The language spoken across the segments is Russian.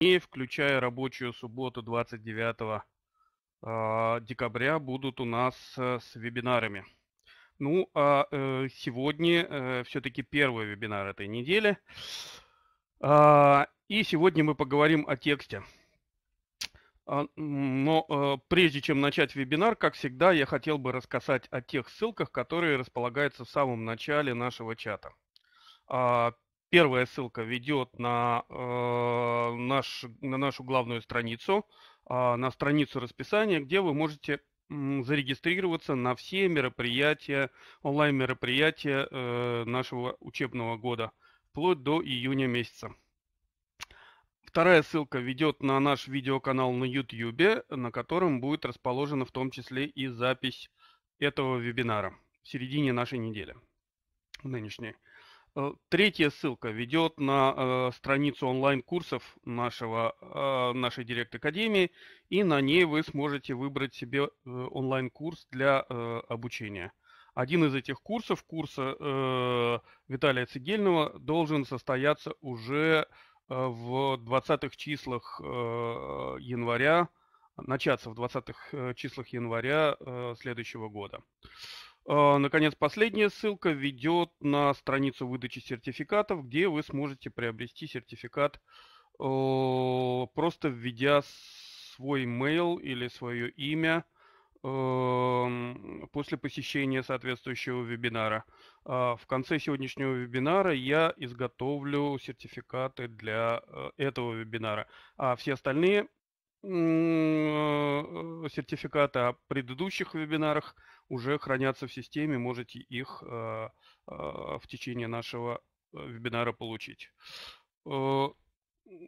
дней, включая рабочую субботу 29 а, декабря, будут у нас э, с вебинарами. Ну, а э, сегодня э, все-таки первый вебинар этой недели. А, и сегодня мы поговорим о тексте. А, но прежде чем начать вебинар, как всегда, я хотел бы рассказать о тех ссылках, которые располагаются в самом начале нашего чата. Первая ссылка ведет на, э, наш, на нашу главную страницу, э, на страницу расписания, где вы можете э, зарегистрироваться на все мероприятия, онлайн-мероприятия э, нашего учебного года, вплоть до июня месяца. Вторая ссылка ведет на наш видеоканал на YouTube, на котором будет расположена в том числе и запись этого вебинара в середине нашей недели, нынешней. Э, третья ссылка ведет на э, страницу онлайн-курсов нашего, э, нашей Директ-академии, и на ней вы сможете выбрать себе э, онлайн-курс для э, обучения. Один из этих курсов, курса э, Виталия Цигельного, должен состояться уже э, в 20-х числах э, января, начаться в 20-х э, числах января э, следующего года. Э, а, наконец, последняя ссылка ведет на страницу выдачи сертификатов, где вы сможете приобрести сертификат, а, просто введя свой mail или свое имя после посещения соответствующего вебинара. А, в конце сегодняшнего вебинара я изготовлю сертификаты для этого вебинара, а все остальные Э, сертификаты о а предыдущих вебинарах уже хранятся в системе, можете их э, э, в течение нашего вебинара получить.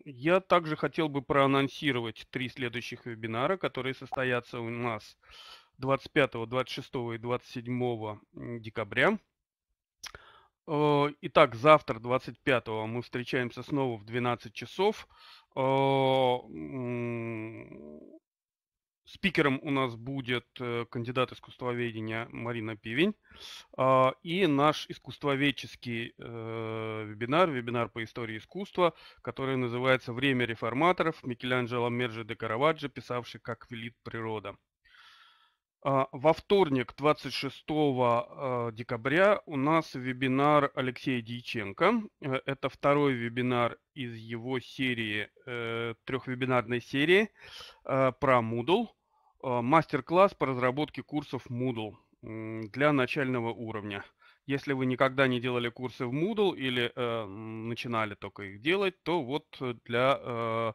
Я также хотел бы проанонсировать три следующих вебинара, которые состоятся у нас 25, 26 и 27 декабря. Итак, завтра, 25 мы встречаемся снова в 12 часов Э, спикером у нас будет э, кандидат искусствоведения Марина Пивень. А, и наш искусствоведческий э, вебинар, вебинар по истории искусства, который называется «Время реформаторов. Микеланджело Мерджи де Караваджо, писавший «Как велит природа». А, во вторник, 26 э, декабря, у нас вебинар Алексея Дьяченко. Э, это второй вебинар из его серии, э, трехвебинарной серии про Moodle. Мастер-класс по разработке курсов Moodle для начального уровня. Если вы никогда не делали курсы в Moodle или э, начинали только их делать, то вот для э,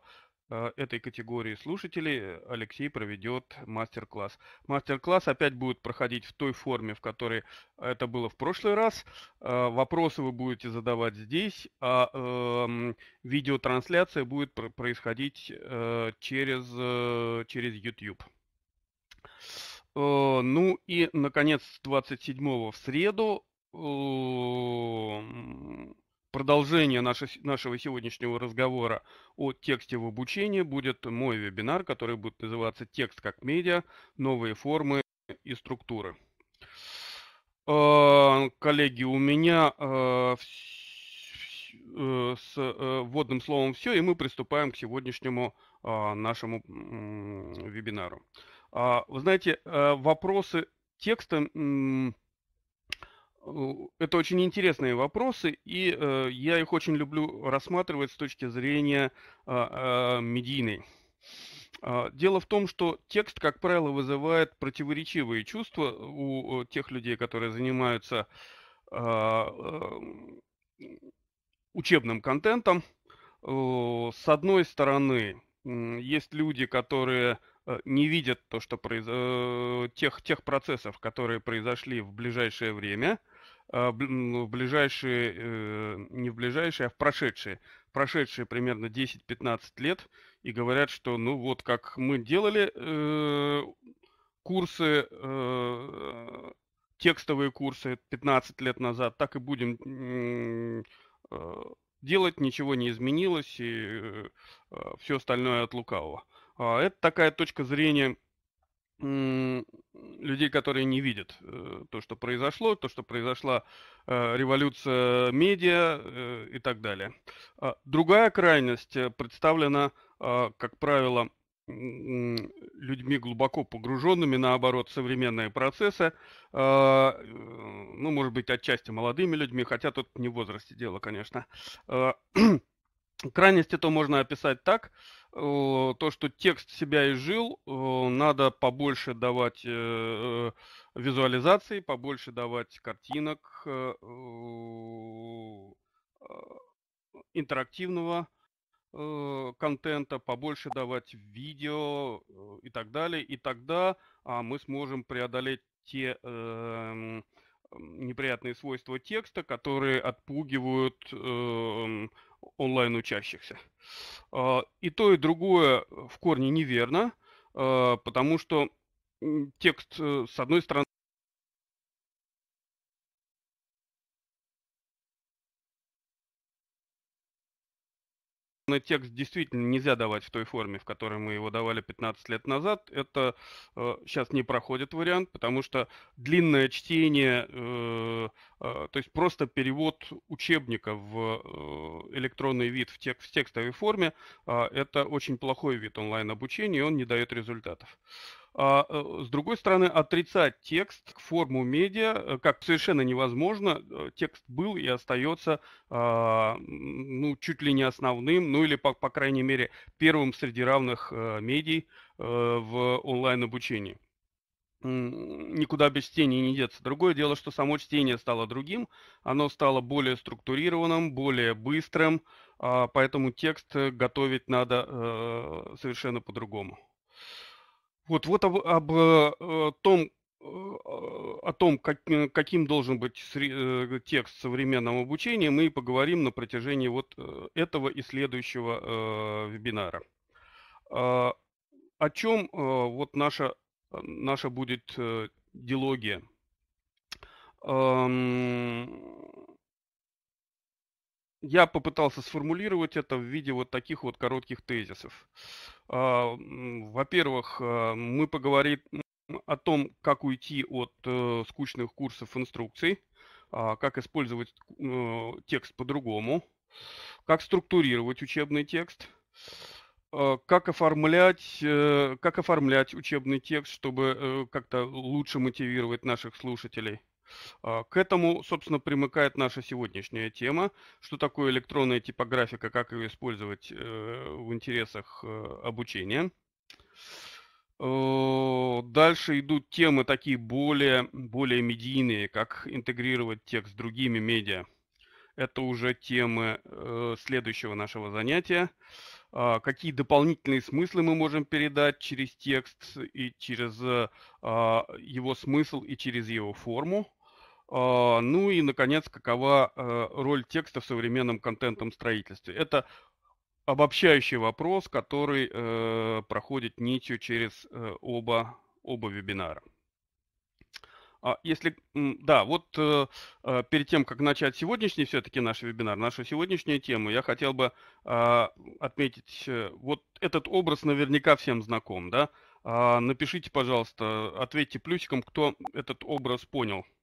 Э, этой категории слушателей Алексей проведет мастер-класс. Мастер-класс опять будет проходить в той форме, в которой это было в прошлый раз. Э, вопросы вы будете задавать здесь, а эм, видеотрансляция будет происходить э, через, через YouTube. Ну и, наконец, 27 го в среду продолжение наше, нашего сегодняшнего разговора о тексте в обучении будет мой вебинар, который будет называться «Текст как медиа. Новые формы и структуры». А, коллеги, у меня а, э, с э, вводным словом все, и мы приступаем к сегодняшнему а, нашему вебинару. Вы знаете, э, вопросы текста ну, это очень интересные вопросы, и э, я их очень люблю рассматривать с точки зрения э, э, медийной. А, дело в том, что текст, как правило, вызывает противоречивые чувства у тех людей, которые занимаются эм, учебным контентом. С одной стороны, есть люди, которые э, не видят то, что произ... Э, тех, тех процессов, которые произошли в ближайшее время – а, в ближайшие, э, не в ближайшие, а в прошедшие, прошедшие примерно 10-15 лет и говорят, что ну вот как мы делали э, курсы, э, текстовые курсы 15 лет назад, так и будем э, делать, ничего не изменилось и э, все остальное от лукавого. А, это такая точка зрения людей, которые не видят э, то, что произошло, то, что произошла э, революция медиа э, и так далее. А другая крайность представлена, а, как правило, людьми глубоко погруженными, наоборот, в современные процессы, а, ну, может быть, отчасти молодыми людьми, хотя тут не в возрасте дело, конечно. Крайность это можно описать так – Э, то, что текст себя изжил, э, надо побольше давать э, визуализации, побольше давать картинок интерактивного контента, побольше давать видео и так далее. И тогда а, мы сможем преодолеть те эм, неприятные свойства текста, которые отпугивают эм, онлайн учащихся. А, и то, и другое э, в корне неверно, а, потому что текст, э, с одной стороны, текст действительно нельзя давать в той форме, в которой мы его давали 15 лет назад. Это э, сейчас не проходит вариант, потому что длинное чтение, э, э, то есть просто перевод учебника в э, электронный вид в, тек, в текстовой форме, э, это очень плохой вид онлайн-обучения, и он не дает результатов. А, э, с другой стороны, отрицать текст, форму медиа, э, как совершенно невозможно, э, текст был и остается а, ну, чуть ли не основным, ну или, по, по крайней мере, первым среди равных а, медий в онлайн-обучении никуда без чтения не деться. Другое дело, что само чтение стало другим, оно стало более структурированным, более быстрым, а, поэтому текст готовить надо совершенно по-другому. Вот, вот об, об э, э, том, э, о том, как, каким должен быть текст современного обучения, мы поговорим на протяжении вот этого и следующего вебинара. А, о чем вот наша, наша будет дилогия? Я попытался сформулировать это в виде вот таких вот коротких тезисов. А, во-первых, а, мы поговорим о том, как уйти от э, скучных курсов инструкций, а, как использовать э, текст по-другому, как структурировать учебный текст, как оформлять, э, как оформлять учебный текст, чтобы как-то лучше мотивировать наших слушателей – а, к этому, собственно, примыкает наша сегодняшняя тема, что такое электронная типографика, как ее использовать э, в интересах э, обучения. Дальше идут темы такие более, более медийные, как интегрировать текст с другими медиа. Это уже темы э, следующего нашего занятия. А, какие дополнительные смыслы мы можем передать через текст и через а, его смысл и через его форму. А, ну и, наконец, какова э, роль текста в современном контентном строительстве? Это обобщающий вопрос, который э, проходит нитью через э, оба, оба вебинара. А если, да, вот а, перед тем, как начать сегодняшний все-таки наш вебинар, нашу сегодняшнюю тему, я хотел бы отметить, вот этот образ наверняка всем знаком, да? Напишите, пожалуйста, ответьте плюсиком, кто этот образ понял –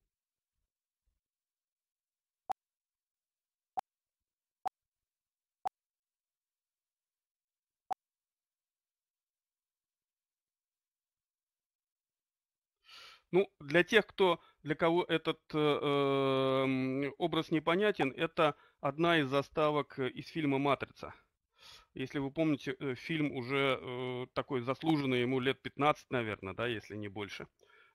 Ну, для тех, кто, для кого этот э, э образ непонятен, это одна из заставок э, из фильма «Матрица». Если вы помните, э, фильм уже э, такой заслуженный, ему лет 15, наверное, да, если не больше.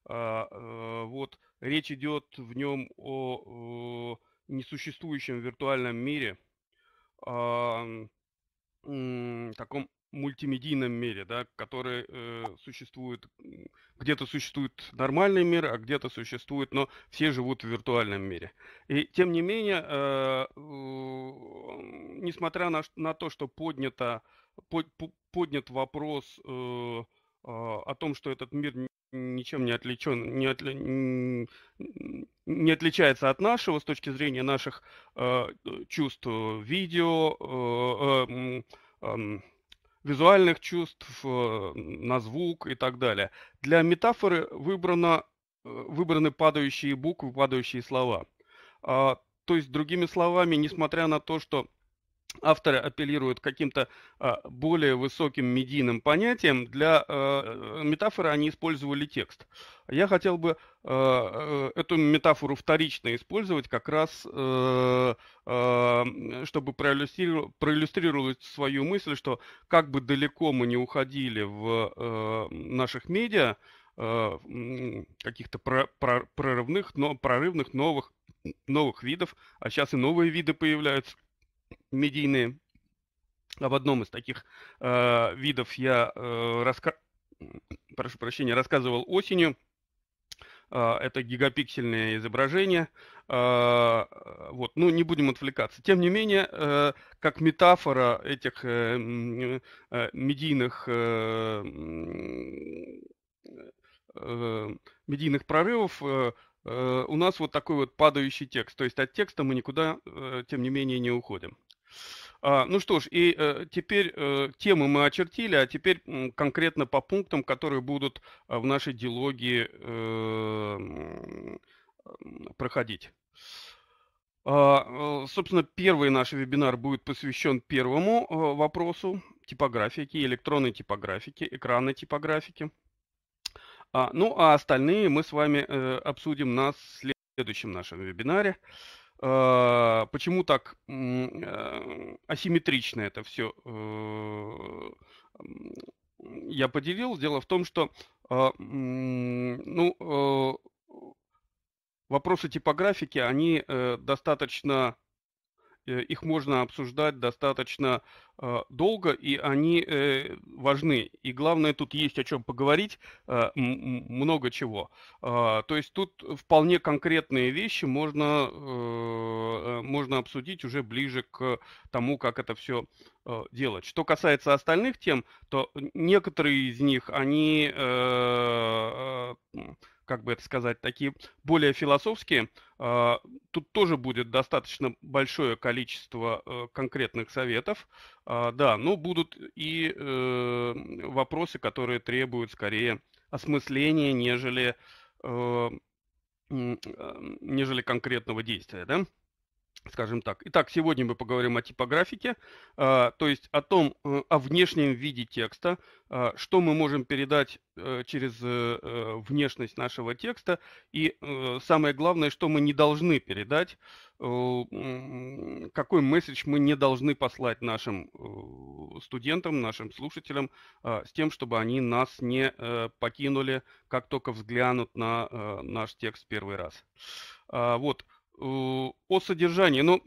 Э, э, вот речь идет в нем о э, несуществующем виртуальном мире, э, э, таком мультимедийном мире, да, который э, существует, где-то существует нормальный мир, а где-то существует, но все живут в виртуальном мире. И тем не менее, э, э, несмотря на, на то, что поднято, под, поднят вопрос э, э, о том, что этот мир ничем не отличен, не, отли, не отличается от нашего с точки зрения наших э, чувств видео, э, э, э, визуальных чувств, э, на звук и так далее. Для метафоры выбрано, э, выбраны падающие буквы, падающие слова. А, то есть, другими словами, несмотря на то, что авторы апеллируют к каким-то а, более высоким медийным понятиям. Для а, э, метафоры они использовали текст. Я хотел бы а, э, эту метафору вторично использовать как раз, э, чтобы проиллюстрировать, проиллюстрировать свою мысль, что как бы далеко мы не уходили в наших медиа, каких-то прорывных, но прорывных новых, новых видов, а сейчас и новые виды появляются – медийные. Об одном из таких э, видов я э, раска... прошу прощения, рассказывал осенью. Э, это гигапиксельное изображение. Э, вот, ну, не будем отвлекаться. Тем не менее, э, как метафора этих э, э, медийных э, э, медийных прорывов э, э, у нас вот такой вот падающий текст. То есть от текста мы никуда, э, тем не менее, не уходим. А, ну что ж, и э, теперь э, темы мы очертили, а теперь э, конкретно по пунктам, которые будут э, в нашей диалоге э, проходить. А, э, собственно, первый наш вебинар будет посвящен первому э, вопросу типографики, электронной типографики, экранной типографики. А, ну а остальные мы с вами э, обсудим на следующем нашем вебинаре. Э, почему так э, асимметрично это все э, я поделил. Дело в том, что ну, вопросы типографики, они достаточно Э, их можно обсуждать достаточно э, долго, и они э, важны. И главное, тут есть о чем поговорить, много чего. А, то есть тут вполне конкретные вещи можно, можно обсудить уже ближе к тому, как это все делать. Что касается остальных тем, то некоторые из них, они как бы это сказать, такие более философские, а, тут тоже будет достаточно большое количество э, конкретных советов, а, да, но ну, будут и э, вопросы, которые требуют скорее осмысления, нежели э, нежели конкретного действия, да? скажем так. Итак, сегодня мы поговорим о типографике, а, то есть о том, э, о внешнем виде текста, а, что мы можем передать э, через э, внешность нашего текста и самое главное, что мы не должны передать, какой месседж мы не должны послать нашим студентам, нашим слушателям а, с тем, чтобы они нас не покинули, как только взглянут на наш текст первый раз. Вот. Э, о содержании. Ну,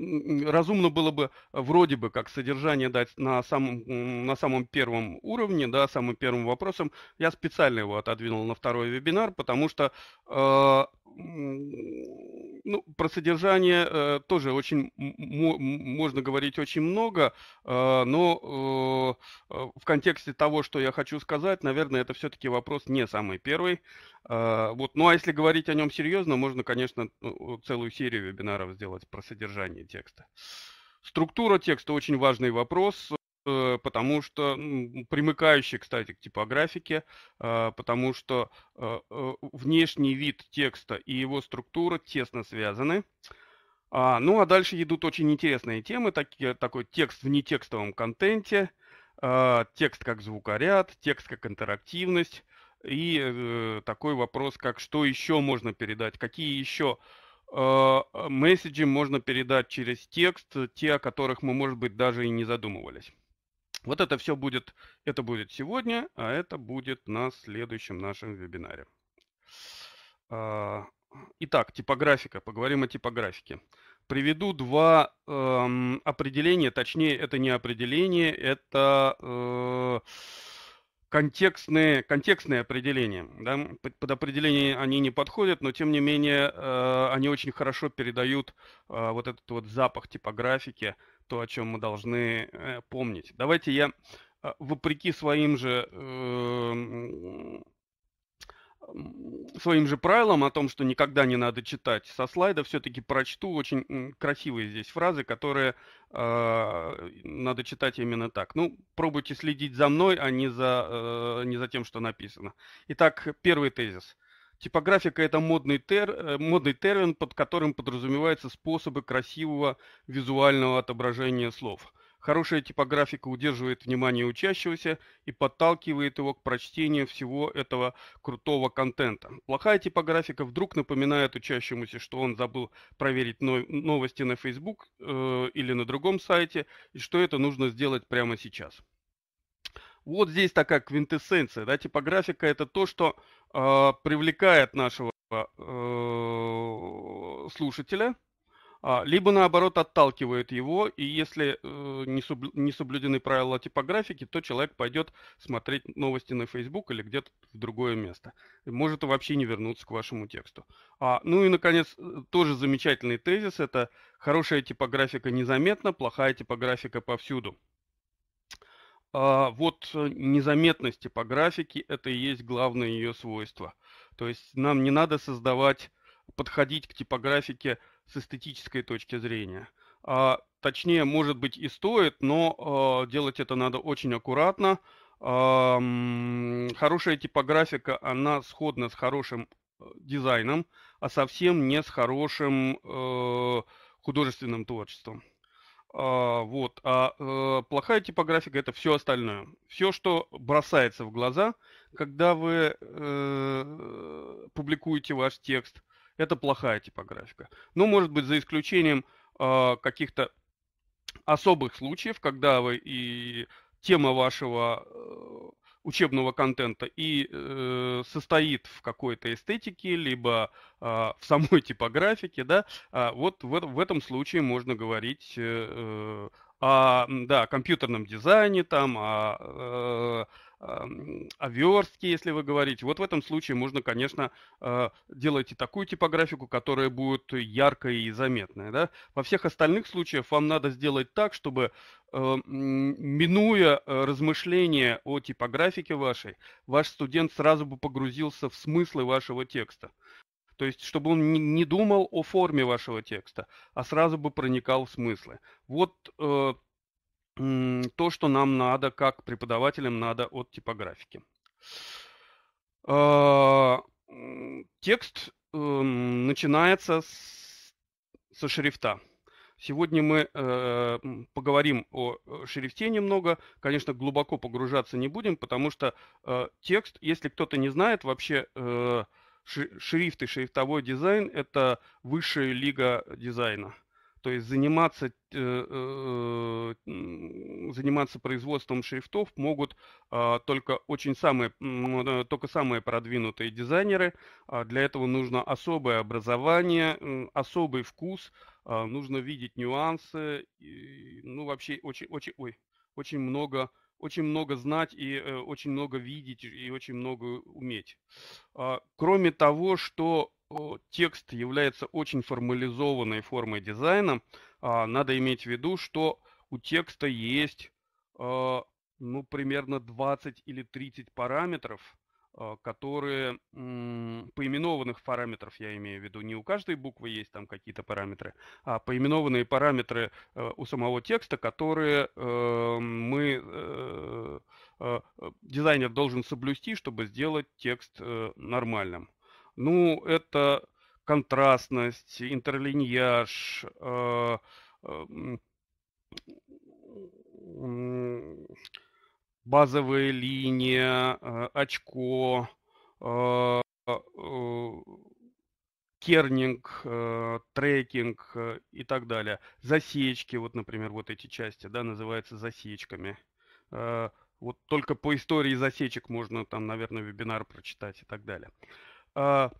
разумно было бы э, вроде бы как содержание дать на самом, на самом первом уровне, да, самым первым вопросом. Я специально его отодвинул на второй вебинар, потому что э, ну, про содержание э, тоже очень можно говорить очень много, а, э, но э, в контексте того, что я хочу сказать, наверное, это все-таки вопрос не самый первый. Э, вот, ну а если говорить о нем серьезно, можно, конечно, целую серию вебинаров сделать про содержание текста. Структура текста очень важный вопрос. Э, потому что примыкающие, кстати, к типографике, э, потому что э, внешний вид текста и его структура тесно связаны. А, ну а дальше идут очень интересные темы, такие, такой текст в нетекстовом контенте, текст как звукоряд, текст как интерактивность и такой вопрос, как что еще можно передать, какие еще месседжи можно передать через текст, те, о которых мы, может быть, даже и не задумывались. Вот это все будет, это будет сегодня, а это будет на следующем нашем вебинаре. А, итак, типографика. Поговорим о типографике. Приведу два эм, определения, точнее, это не определение, это э, контекстные, контекстные определения. Да? Под определение они не подходят, но тем не менее э, они очень хорошо передают э, вот этот вот запах типографики, то, о чем мы должны э, помнить. Давайте я, э, вопреки своим же эм, своим же правилам о том, что никогда не надо читать со слайда, все-таки прочту очень красивые здесь фразы, которые э, надо читать именно так. Ну, пробуйте следить за мной, а не за, э, не за тем, что написано. Итак, первый тезис. Типографика – это модный, тер, э, модный термин, под которым подразумеваются способы красивого визуального отображения слов. Хорошая типографика удерживает внимание учащегося и подталкивает его к прочтению всего этого крутого контента. Плохая типографика вдруг напоминает учащемуся, что он забыл проверить новости на Facebook э, или на другом сайте, и что это нужно сделать прямо сейчас. Вот здесь такая квинтэссенция. Да? Типографика – это то, что а, привлекает нашего э, слушателя, а, либо наоборот отталкивает его, и если э, не, соблюдены правила типографики, то человек пойдет смотреть новости на Facebook или где-то в другое место. может вообще не вернуться к вашему тексту. А, ну и, наконец, э, тоже замечательный тезис – это хорошая типографика незаметна, плохая типографика повсюду. А вот э, незаметность типографики – это и есть главное ее свойство. То есть нам не надо создавать, подходить к типографике с эстетической точки зрения. А, точнее, может быть и стоит, но а, делать это надо очень аккуратно. А, хорошая типографика, она сходна с хорошим э, дизайном, а совсем не с хорошим э, художественным творчеством. А, вот. А э, плохая типографика это все остальное. Все, что бросается в глаза, когда вы э, публикуете ваш текст, это плохая типографика. Ну, может быть, за исключением э, каких-то особых случаев, когда вы и тема вашего э, учебного контента и э, состоит в какой-то эстетике, либо э, в самой типографике, да, а вот в, в этом случае можно говорить э, э о да, компьютерном дизайне, там, о э, о если вы говорите. Вот в этом случае можно, конечно, э, делать и такую типографику, которая будет яркая и заметная. Да? Во всех остальных случаях вам надо сделать так, чтобы, э, минуя э, размышления о типографике вашей, ваш студент сразу бы погрузился в смыслы вашего текста. То есть, чтобы он не думал о форме вашего текста, а сразу бы проникал в смыслы. Вот то, что нам надо, как преподавателям надо от типографики. А, текст эм, начинается с, со шрифта. Сегодня мы э, поговорим о э, шрифте немного. Конечно, глубоко погружаться не будем, потому что э, текст, если кто-то не знает, вообще э, шрифт и шрифтовой дизайн – это высшая лига дизайна. То есть заниматься, э, э, заниматься производством шрифтов могут а, только очень самые, э, только самые продвинутые дизайнеры. А для этого нужно особое образование, особый вкус, а, нужно видеть нюансы, и, ну вообще очень, очень, ой, очень много очень много знать и очень много видеть и очень много уметь. Кроме того, что текст является очень формализованной формой дизайна, а, надо иметь в виду, что у текста есть а, ну, примерно 20 или 30 параметров, а, которые поименованных параметров я имею в виду. Не у каждой буквы есть там какие-то параметры, а поименованные параметры э, у самого текста, которые э, мы э, дизайнер должен соблюсти, чтобы сделать текст нормальным. Ну, это контрастность, интерлиньяж, э, э базовая линия, э, очко, э, кернинг, трекинг и так далее. Засечки, вот, например, вот эти части, да, называются засечками. Вот только по истории засечек можно там, наверное, вебинар прочитать и так далее. А,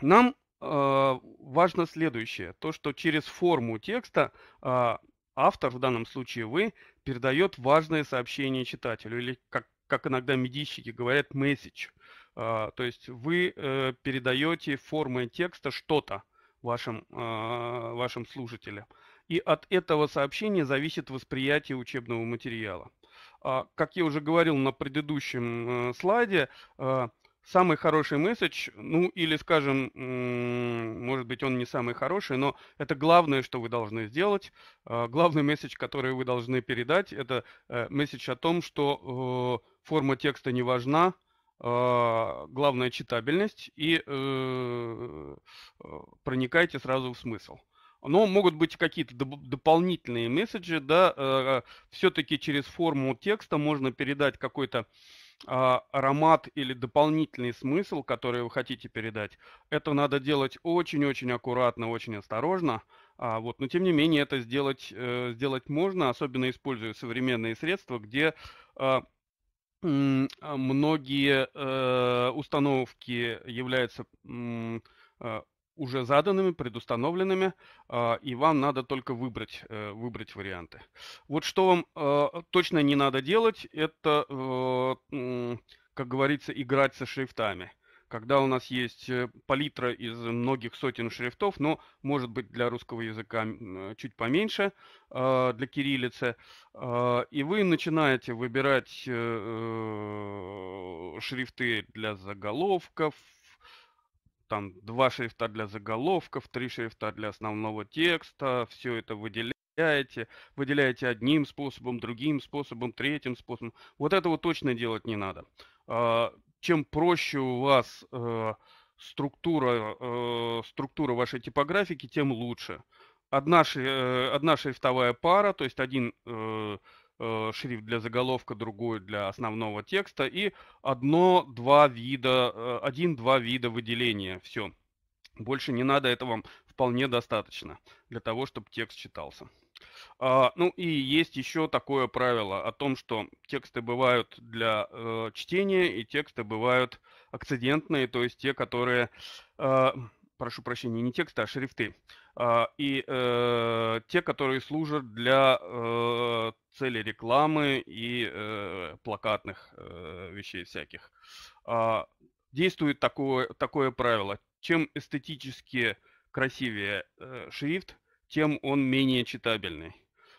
нам а, важно следующее, то, что через форму текста а, автор, в данном случае вы, передает важное сообщение читателю, или, как, как иногда медийщики говорят, message. То есть вы э, передаете формой текста что-то вашим, вашим слушателям. И от этого сообщения зависит восприятие учебного материала. Как я уже говорил на предыдущем э, слайде, самый хороший месседж, ну или, скажем, может быть, он не самый хороший, но это главное, что вы должны сделать. А, главный месседж, который вы должны передать, это э, месседж о том, что э, форма текста не важна, а, главная читабельность и э, проникайте сразу в смысл. Но могут быть какие-то дополнительные месседжи, да, все-таки через форму текста можно передать какой-то э, а, аромат или дополнительный смысл, который вы хотите передать, это надо делать очень-очень аккуратно, очень осторожно. А вот, но тем не менее это сделать, э, сделать можно, особенно используя современные средства, где а, а, многие э, установки являются уже заданными, предустановленными, а, и вам надо только выбрать, э, выбрать варианты. Вот что вам э, точно не надо делать, это, э, как говорится, играть со шрифтами. Когда у нас есть палитра из многих сотен шрифтов, но может быть для русского языка чуть поменьше, для кириллицы, и вы начинаете выбирать шрифты для заголовков, там два шрифта для заголовков, три шрифта для основного текста, все это выделяете, выделяете одним способом, другим способом, третьим способом. Вот этого точно делать не надо. А, чем проще у вас э, структура, э, структура вашей типографики, тем лучше. Одна, э, одна шрифтовая пара, то есть один Э, шрифт для заголовка, другой для основного текста и одно-два вида, э, один-два вида выделения. Все. Больше не надо, это вам вполне достаточно для того, чтобы текст читался. А, ну и есть еще такое правило о том, что тексты бывают для э, чтения и тексты бывают акцидентные, то есть те, которые, прошу прощения, не тексты, а шрифты. А, и э, те, которые служат для э, цели рекламы и э, плакатных э, вещей всяких. А, действует такое, такое правило. Чем эстетически красивее шрифт, тем он менее читабельный.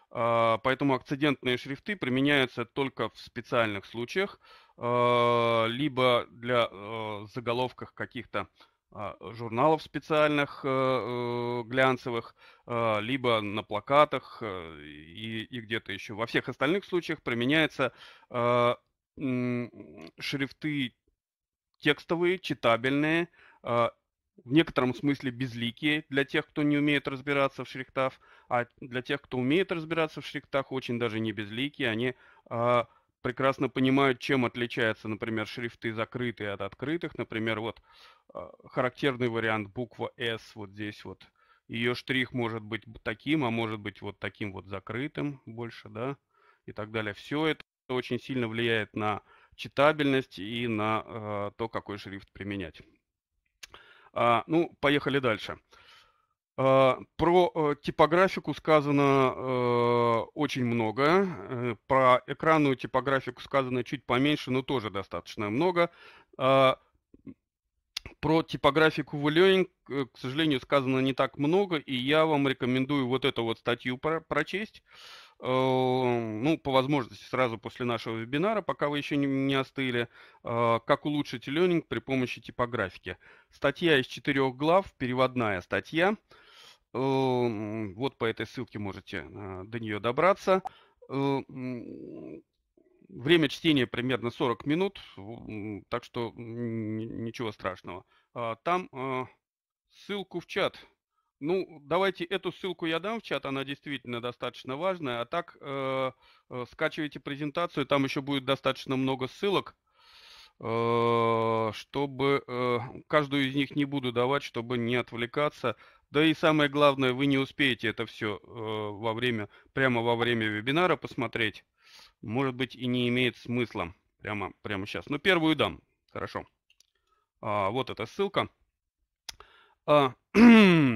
А, поэтому акцидентные шрифты применяются только в специальных случаях, либо для э, заголовках каких-то а, журналов специальных э, э, глянцевых, а, либо на плакатах э, и, и где-то еще. Во всех остальных случаях применяются а, шрифты текстовые, читабельные, в некотором смысле безликие для тех, кто не умеет разбираться в шрифтах, а для тех, кто умеет разбираться в шрифтах, очень даже не безликие, они прекрасно понимают, чем отличаются, например, шрифты закрытые от открытых. Например, вот а, характерный вариант буква S вот здесь вот. Ее штрих может быть таким, а может быть вот таким вот закрытым больше, да, и так далее. Все это очень сильно влияет на читабельность и на э, то, какой шрифт применять. А, ну, поехали дальше. А, про э, типографику сказано э, очень много. Э, про экранную типографику сказано чуть поменьше, но тоже достаточно много. А, про типографику в Валюинг, э, к сожалению, сказано не так много, и я вам рекомендую вот эту вот статью про прочесть. Э, ну, по возможности, сразу после нашего вебинара, пока вы еще не остыли, э, как улучшить ленинг при помощи типографики. Статья из четырех глав, переводная статья. Вот по этой ссылке можете до нее добраться Время чтения примерно 40 минут, так что ничего страшного. А, там а, ссылку в чат. Ну, давайте эту ссылку я дам в чат, она действительно достаточно важная. А так э, э, скачивайте презентацию, там еще будет достаточно много ссылок, э, чтобы каждую из них не буду давать, чтобы не отвлекаться. Да и самое главное, вы не успеете это все во время, прямо во время вебинара посмотреть может быть, и не имеет смысла прямо, прямо сейчас. Но первую дам. Хорошо. А, вот эта ссылка. А,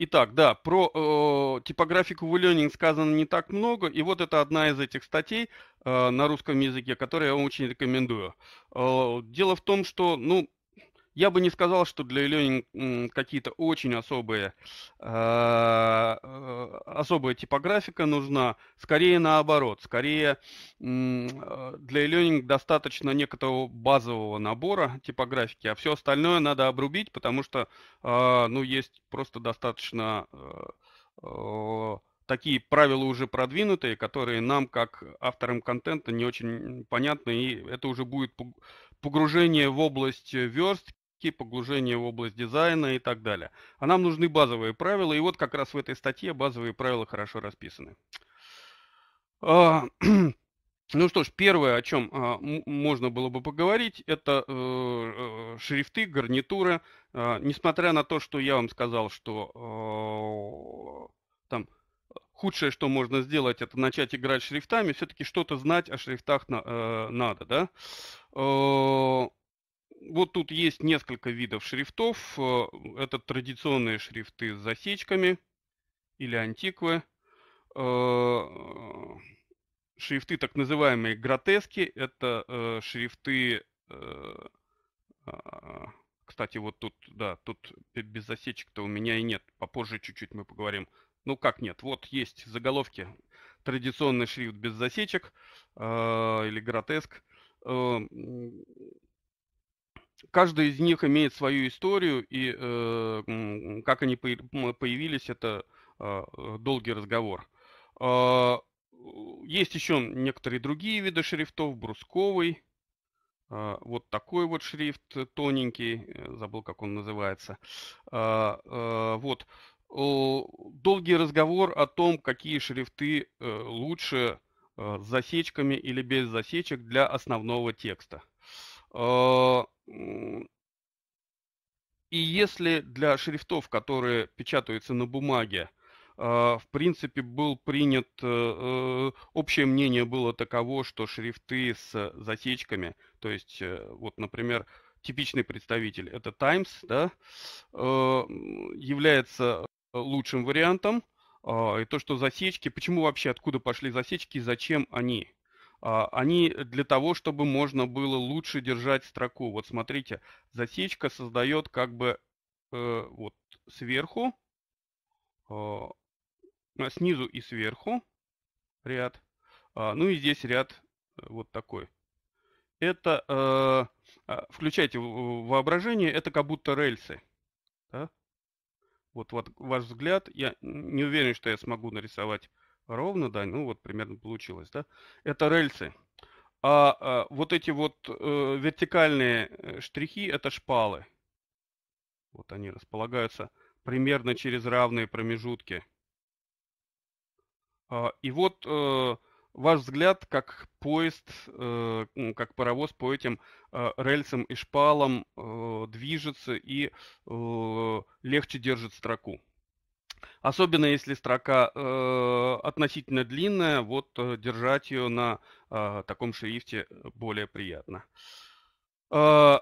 Итак, да, про э, типографику в e сказано не так много, и вот это одна из этих статей э, на русском языке, которую я вам очень рекомендую. Э, дело в том, что, ну, я бы не сказал, что для e какие-то очень особые, а, э, особая типографика нужна. Скорее наоборот. Скорее э, для e достаточно некоторого базового набора типографики, а все остальное надо обрубить, потому что а, ну, есть просто достаточно э, такие правила уже продвинутые, которые нам, как авторам контента, не очень понятны, и это уже будет погружение в область верст, ошибки, погружение в область дизайна и так далее. А нам нужны базовые правила, и вот как раз в этой статье базовые правила хорошо расписаны. А, ну что ж, первое, о чем а, можно было бы поговорить, это э, э, шрифты, гарнитуры. А, несмотря на то, что я вам сказал, что там худшее, что можно сделать, это начать играть шрифтами, все-таки что-то знать о шрифтах на, э, надо, да? вот тут есть несколько видов шрифтов. Э, это традиционные шрифты с засечками или антиквы. Э, шрифты так называемые гротески. Это э, шрифты... А, кстати, вот тут, да, тут без засечек-то у меня и нет. Попозже чуть-чуть мы поговорим. Ну как нет? Вот есть заголовки. Традиционный шрифт без засечек или гротеск каждый из них имеет свою историю, и э, как они появились, это а, э, долгий разговор. Э, есть еще некоторые другие виды шрифтов, брусковый, э, вот такой вот шрифт э, тоненький, э, забыл, как он называется. Э, э, вот долгий разговор о том, какие шрифты э, лучше с засечками или без засечек для основного текста. А, и если для шрифтов, которые печатаются на бумаге, а, в принципе, был принят, э, э, общее мнение было таково, что шрифты с засечками, то есть, э, вот, например, типичный представитель, это Times, да, а, является лучшим вариантом. И то, что засечки, почему вообще, откуда пошли засечки, зачем они? А, они для того, чтобы можно было лучше держать строку. Вот смотрите, засечка создает как бы э, вот сверху, э, а, снизу и сверху ряд. Э, ну и здесь ряд э, вот такой. Это, э, включайте воображение, это как будто рельсы. Да? Вот, вот ваш взгляд. Я не уверен, что я смогу нарисовать ровно, да, ну вот примерно получилось, да, это рельсы. А, а вот эти вот э, вертикальные э, штрихи это шпалы. Вот они располагаются примерно через равные промежутки. А, и вот э, ваш взгляд как поезд, э, как паровоз по этим э, рельсам и шпалам э, движется и э, легче держит строку. Особенно если строка э, относительно длинная, вот э, держать ее на э, таком шрифте э, более приятно. Э,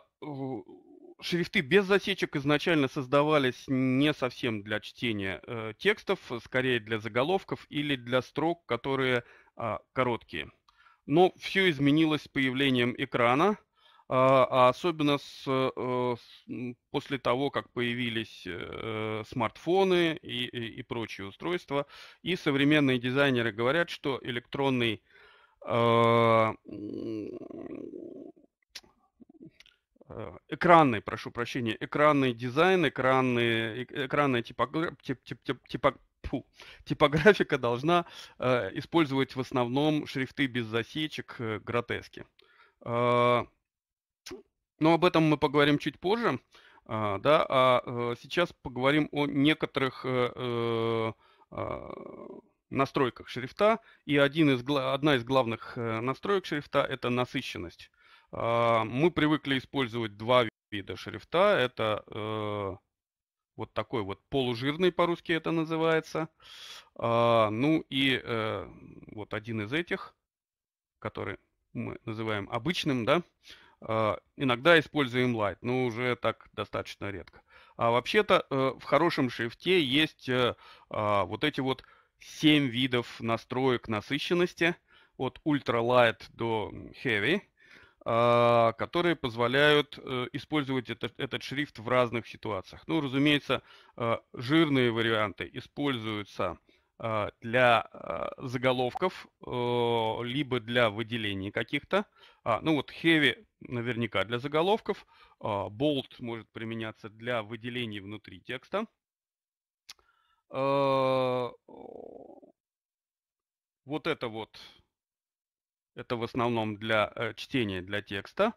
шрифты без засечек изначально создавались не совсем для чтения э, текстов, скорее для заголовков или для строк, которые э, короткие. Но все изменилось с появлением экрана, а, а особенно с, э, с, после того, как появились э, смартфоны и, и, и прочие устройства. И современные дизайнеры говорят, что электронный а, а, экранный, прошу прощения, экранный дизайн, экранный, экранная типограф, тип, тип, тип, типо, фу, типографика должна э, использовать в основном шрифты без засечек, э, гротески. Э, но об этом мы поговорим чуть позже. А, да, а э, сейчас поговорим о некоторых э, э, а, настройках шрифта. И один из, одна из главных настроек шрифта – это насыщенность. А, мы привыкли использовать два вида шрифта. Это вот такой вот полужирный по-русски это называется. Ну и вот один из этих, который мы называем обычным, да, Э, иногда используем Light, но уже так достаточно редко. А вообще-то э, в хорошем шрифте есть э, а, вот эти вот 7 видов настроек насыщенности, от Ultra Light до Heavy, а, которые позволяют использовать этот, этот шрифт в разных ситуациях. Ну, разумеется, жирные варианты используются для заголовков, либо для выделений каких-то. А, ну вот heavy наверняка для заголовков. А, Bold может применяться для выделений внутри текста. А, вот это вот, это в основном для э, чтения, для текста.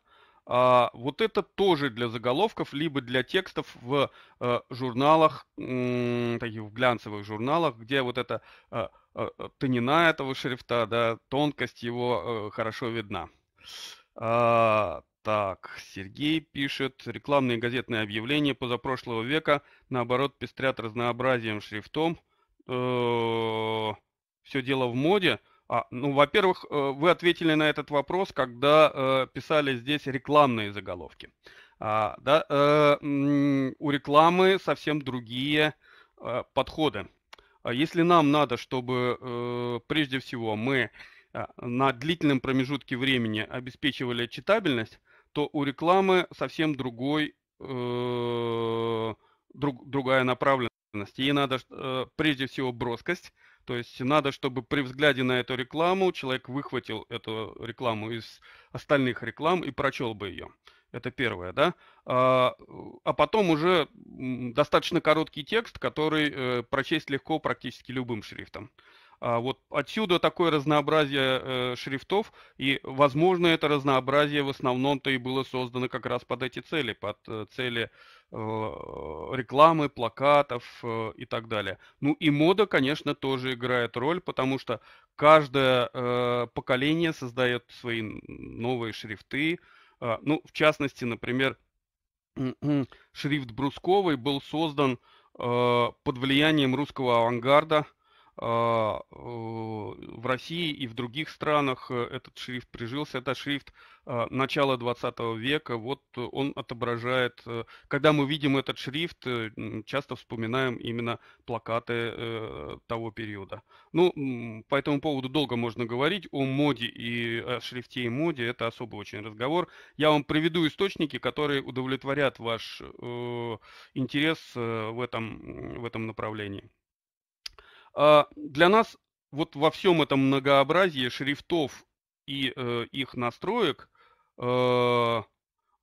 А вот это тоже для заголовков, либо для текстов в э, журналах, таких в глянцевых журналах, где вот эта э, тонина этого шрифта, да, тонкость его хорошо видна. А, так, Сергей пишет, рекламные газетные объявления позапрошлого века, наоборот, пестрят разнообразием шрифтом. Э, все дело в моде. А, ну, во-первых, э, вы ответили на этот вопрос, когда э, писали здесь рекламные заголовки. А, да, э, у рекламы совсем другие э, подходы. А если нам надо, чтобы э, прежде всего мы Э, на длительном промежутке времени обеспечивали читабельность, то у рекламы совсем другой, э, друг, другая направленность. Ей надо э, прежде всего броскость, то есть надо, чтобы при взгляде на эту рекламу человек выхватил эту рекламу из остальных реклам и прочел бы ее. Это первое, да. А, а потом уже достаточно короткий текст, который э, прочесть легко практически любым шрифтом. А, вот отсюда такое разнообразие э, шрифтов, и, возможно, это разнообразие в основном-то и было создано как раз под эти цели, под э, цели э, рекламы, плакатов и так далее. Ну и мода, конечно, тоже играет роль, потому что каждое поколение создает свои новые шрифты. А, ну, в частности, например, шрифт Брусковый был создан под влиянием русского авангарда – а, в России и в других странах э, этот шрифт прижился. Это шрифт а, начала 20 века. Вот он отображает, э, когда мы видим этот шрифт, э, часто вспоминаем именно плакаты того периода. Ну, по этому поводу долго можно говорить о моде и о шрифте и моде. Это особый очень разговор. Я вам приведу источники, которые удовлетворят ваш интерес в этом, в этом направлении. А, для нас вот во всем этом многообразии шрифтов и э, их настроек а,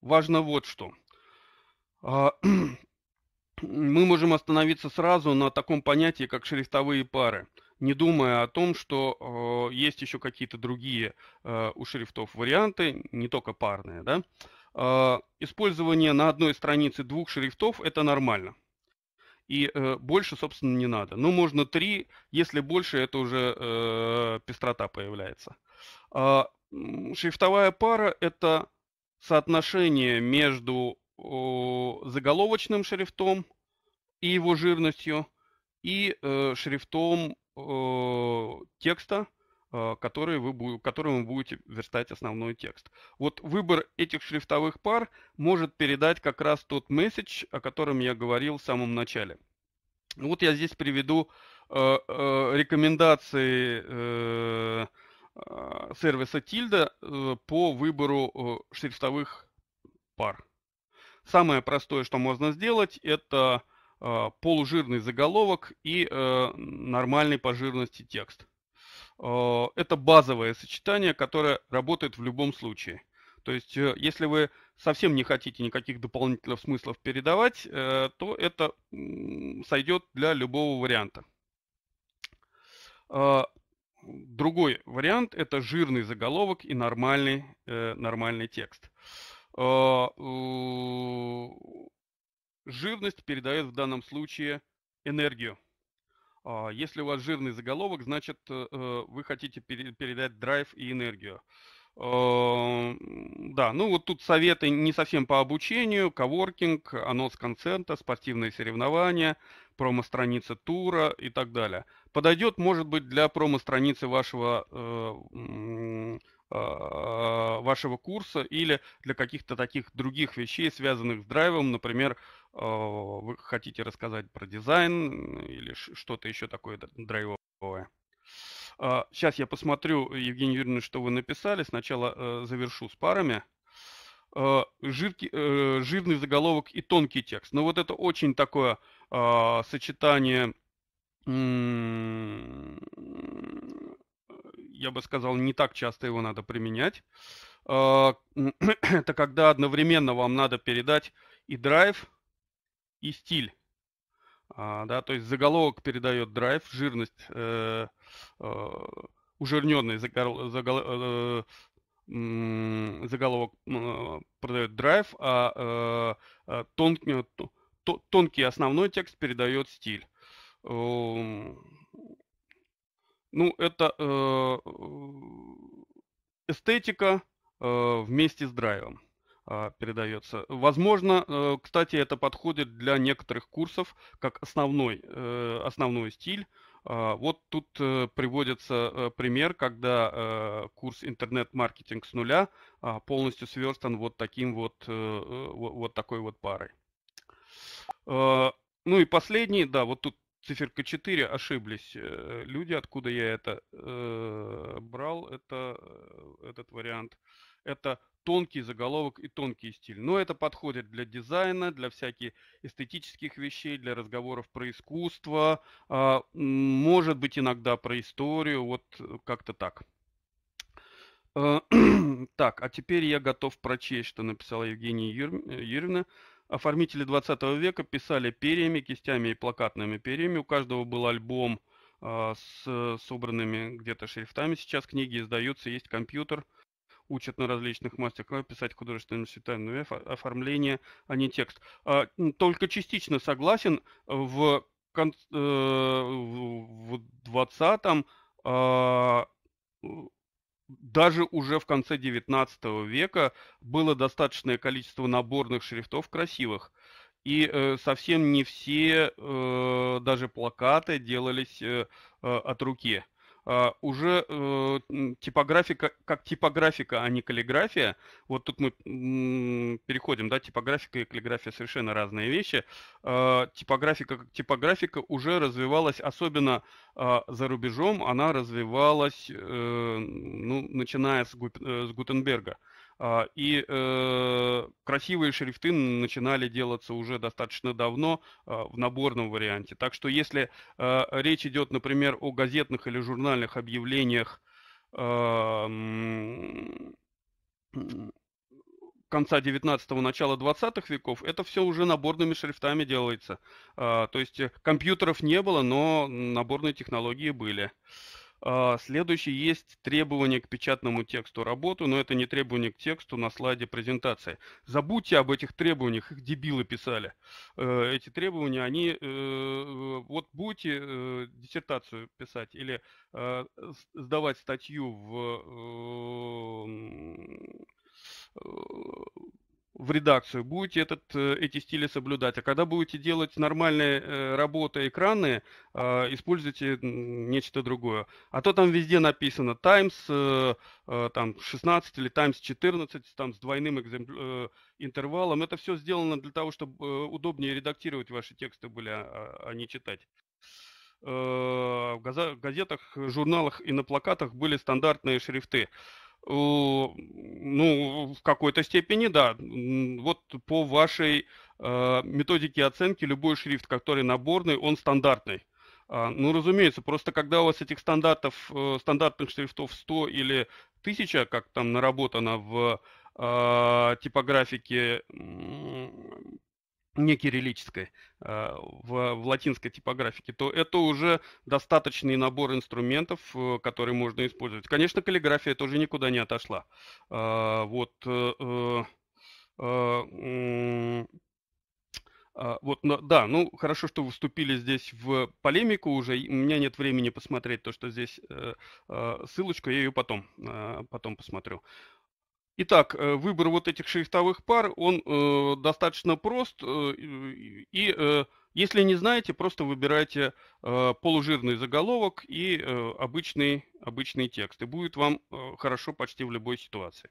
важно вот что. А, мы можем остановиться сразу на таком понятии, как шрифтовые пары, не думая о том, что э, есть еще какие-то другие э, у шрифтов варианты, не только парные. Да? Э, использование на одной странице двух шрифтов – это нормально и э, больше, собственно, не надо. Ну, можно три, если больше, это уже э, пестрота появляется. Э, шрифтовая пара – это соотношение между э, заголовочным шрифтом и его жирностью и э, шрифтом э, текста Э, которые вы, которым вы будете верстать основной текст. Вот выбор этих шрифтовых пар может передать как раз тот месседж, о котором я говорил в самом начале. Вот я здесь приведу э, э, рекомендации э, а, сервиса Tilda э, по выбору э, шрифтовых пар. Самое простое, что можно сделать, это полужирный заголовок и нормальный по жирности текст. Э, это базовое сочетание, которое работает в любом случае. То есть, э, если вы совсем не хотите никаких дополнительных смыслов передавать, э, то это сойдет для любого варианта. Другой вариант – это жирный заголовок и нормальный, нормальный текст. Жирность передает в данном случае энергию а, если у вас жирный заголовок, значит, э, э, вы хотите передать драйв и энергию. А, да, ну вот тут советы не совсем по обучению, коворкинг, анонс концерта, спортивные соревнования, промо-страница тура и так далее. Подойдет, может быть, для промо-страницы вашего э, а, вашего курса или для каких-то таких других вещей, связанных с драйвом, например, а, вы хотите рассказать про дизайн или что-то еще такое драйвовое. Сейчас а, я посмотрю, Евгений Юрьевна, что вы написали. Сначала э, завершу с парами. Жирки, э, жирный заголовок и тонкий текст. Но ну, вот это очень такое сочетание я бы сказал, не так часто его надо применять. А, это когда одновременно вам надо передать и драйв, и стиль. А, да, то есть заголовок передает драйв, жирность, э, э, а, ужирненный загол, загол, э, заголовок продает драйв, а э, тон, тонкий основной текст передает стиль. Ну, это э, эстетика э, вместе с драйвом а, передается. Возможно, э, кстати, это подходит для некоторых курсов как основной, основной стиль. А, вот тут приводится пример, когда курс интернет-маркетинг с нуля а, полностью сверстан вот таким вот, вот такой вот парой. Ну и последний, да, вот тут циферка 4 ошиблись. Э, люди, откуда я это э, брал, это э, этот вариант. Это тонкий заголовок и тонкий стиль. Но это подходит для дизайна, для всяких эстетических вещей, для разговоров про искусство, э, может быть иногда про историю, вот э, как-то так. Э, так, а теперь я готов прочесть, что написала Евгения Юр... Юрьевна. Оформители 20 века писали перьями, кистями и плакатными перьями. У каждого был альбом э, с собранными где-то шрифтами. Сейчас книги издаются, есть компьютер, учат на различных мастер-классах писать художественными цветами, оформление, а не текст. А, только частично согласен, в, кон- э, в 20-м даже уже в конце 19 века было достаточное количество наборных шрифтов красивых. И э, совсем не все э, даже плакаты делались э, э от руки. А, уже э, типографика, как типографика, а не каллиграфия. Вот тут мы переходим, да, типографика и каллиграфия совершенно разные вещи. А, типографика как типографика уже развивалась, особенно а, за рубежом, она развивалась, э, ну, начиная с, э, Гутенберга. А, и э, красивые шрифты начинали делаться уже достаточно давно а, в наборном варианте. Так что если э, речь идет, например, о газетных или журнальных объявлениях а, конца 19-го, начала 20 веков, это все уже наборными шрифтами делается. То есть э, компьютеров не было, но наборные технологии были. А, следующий есть требование к печатному тексту работы, но это не требование к тексту на слайде презентации. Забудьте об этих требованиях, их дебилы писали. Э, эти требования, они, э, э, вот будете диссертацию писать или сдавать статью в в редакцию, будете этот, э, эти стили соблюдать. А когда будете делать нормальные э, работы экраны а, используйте нечто другое. А то там везде написано Times э, там 16 или Times 14 там, с двойным экземпл... интервалом. Это все сделано для того, чтобы удобнее редактировать ваши тексты были, а, а, а не читать в газетах, журналах и на плакатах были стандартные шрифты. Э, ну, в какой-то степени, да. Вот по вашей э, методике оценки любой шрифт, который наборный, он стандартный. А, ну, разумеется, просто когда у вас этих стандартов, э, стандартных шрифтов 100 или 1000, как там наработано в типографике не кириллической, э, в, в латинской типографике, то это уже достаточный набор инструментов, э, которые можно использовать. Конечно, каллиграфия тоже никуда не отошла. Э, вот, вот, да, ну хорошо, что вы вступили здесь в полемику уже. У меня нет времени посмотреть то, что здесь ссылочку, я ее потом, потом посмотрю. Итак, э, выбор вот этих шрифтовых пар, он э, достаточно прост. Э, и э, если не знаете, просто выбирайте э, полужирный заголовок и э, обычный, обычный текст. И будет вам э, хорошо почти в любой ситуации.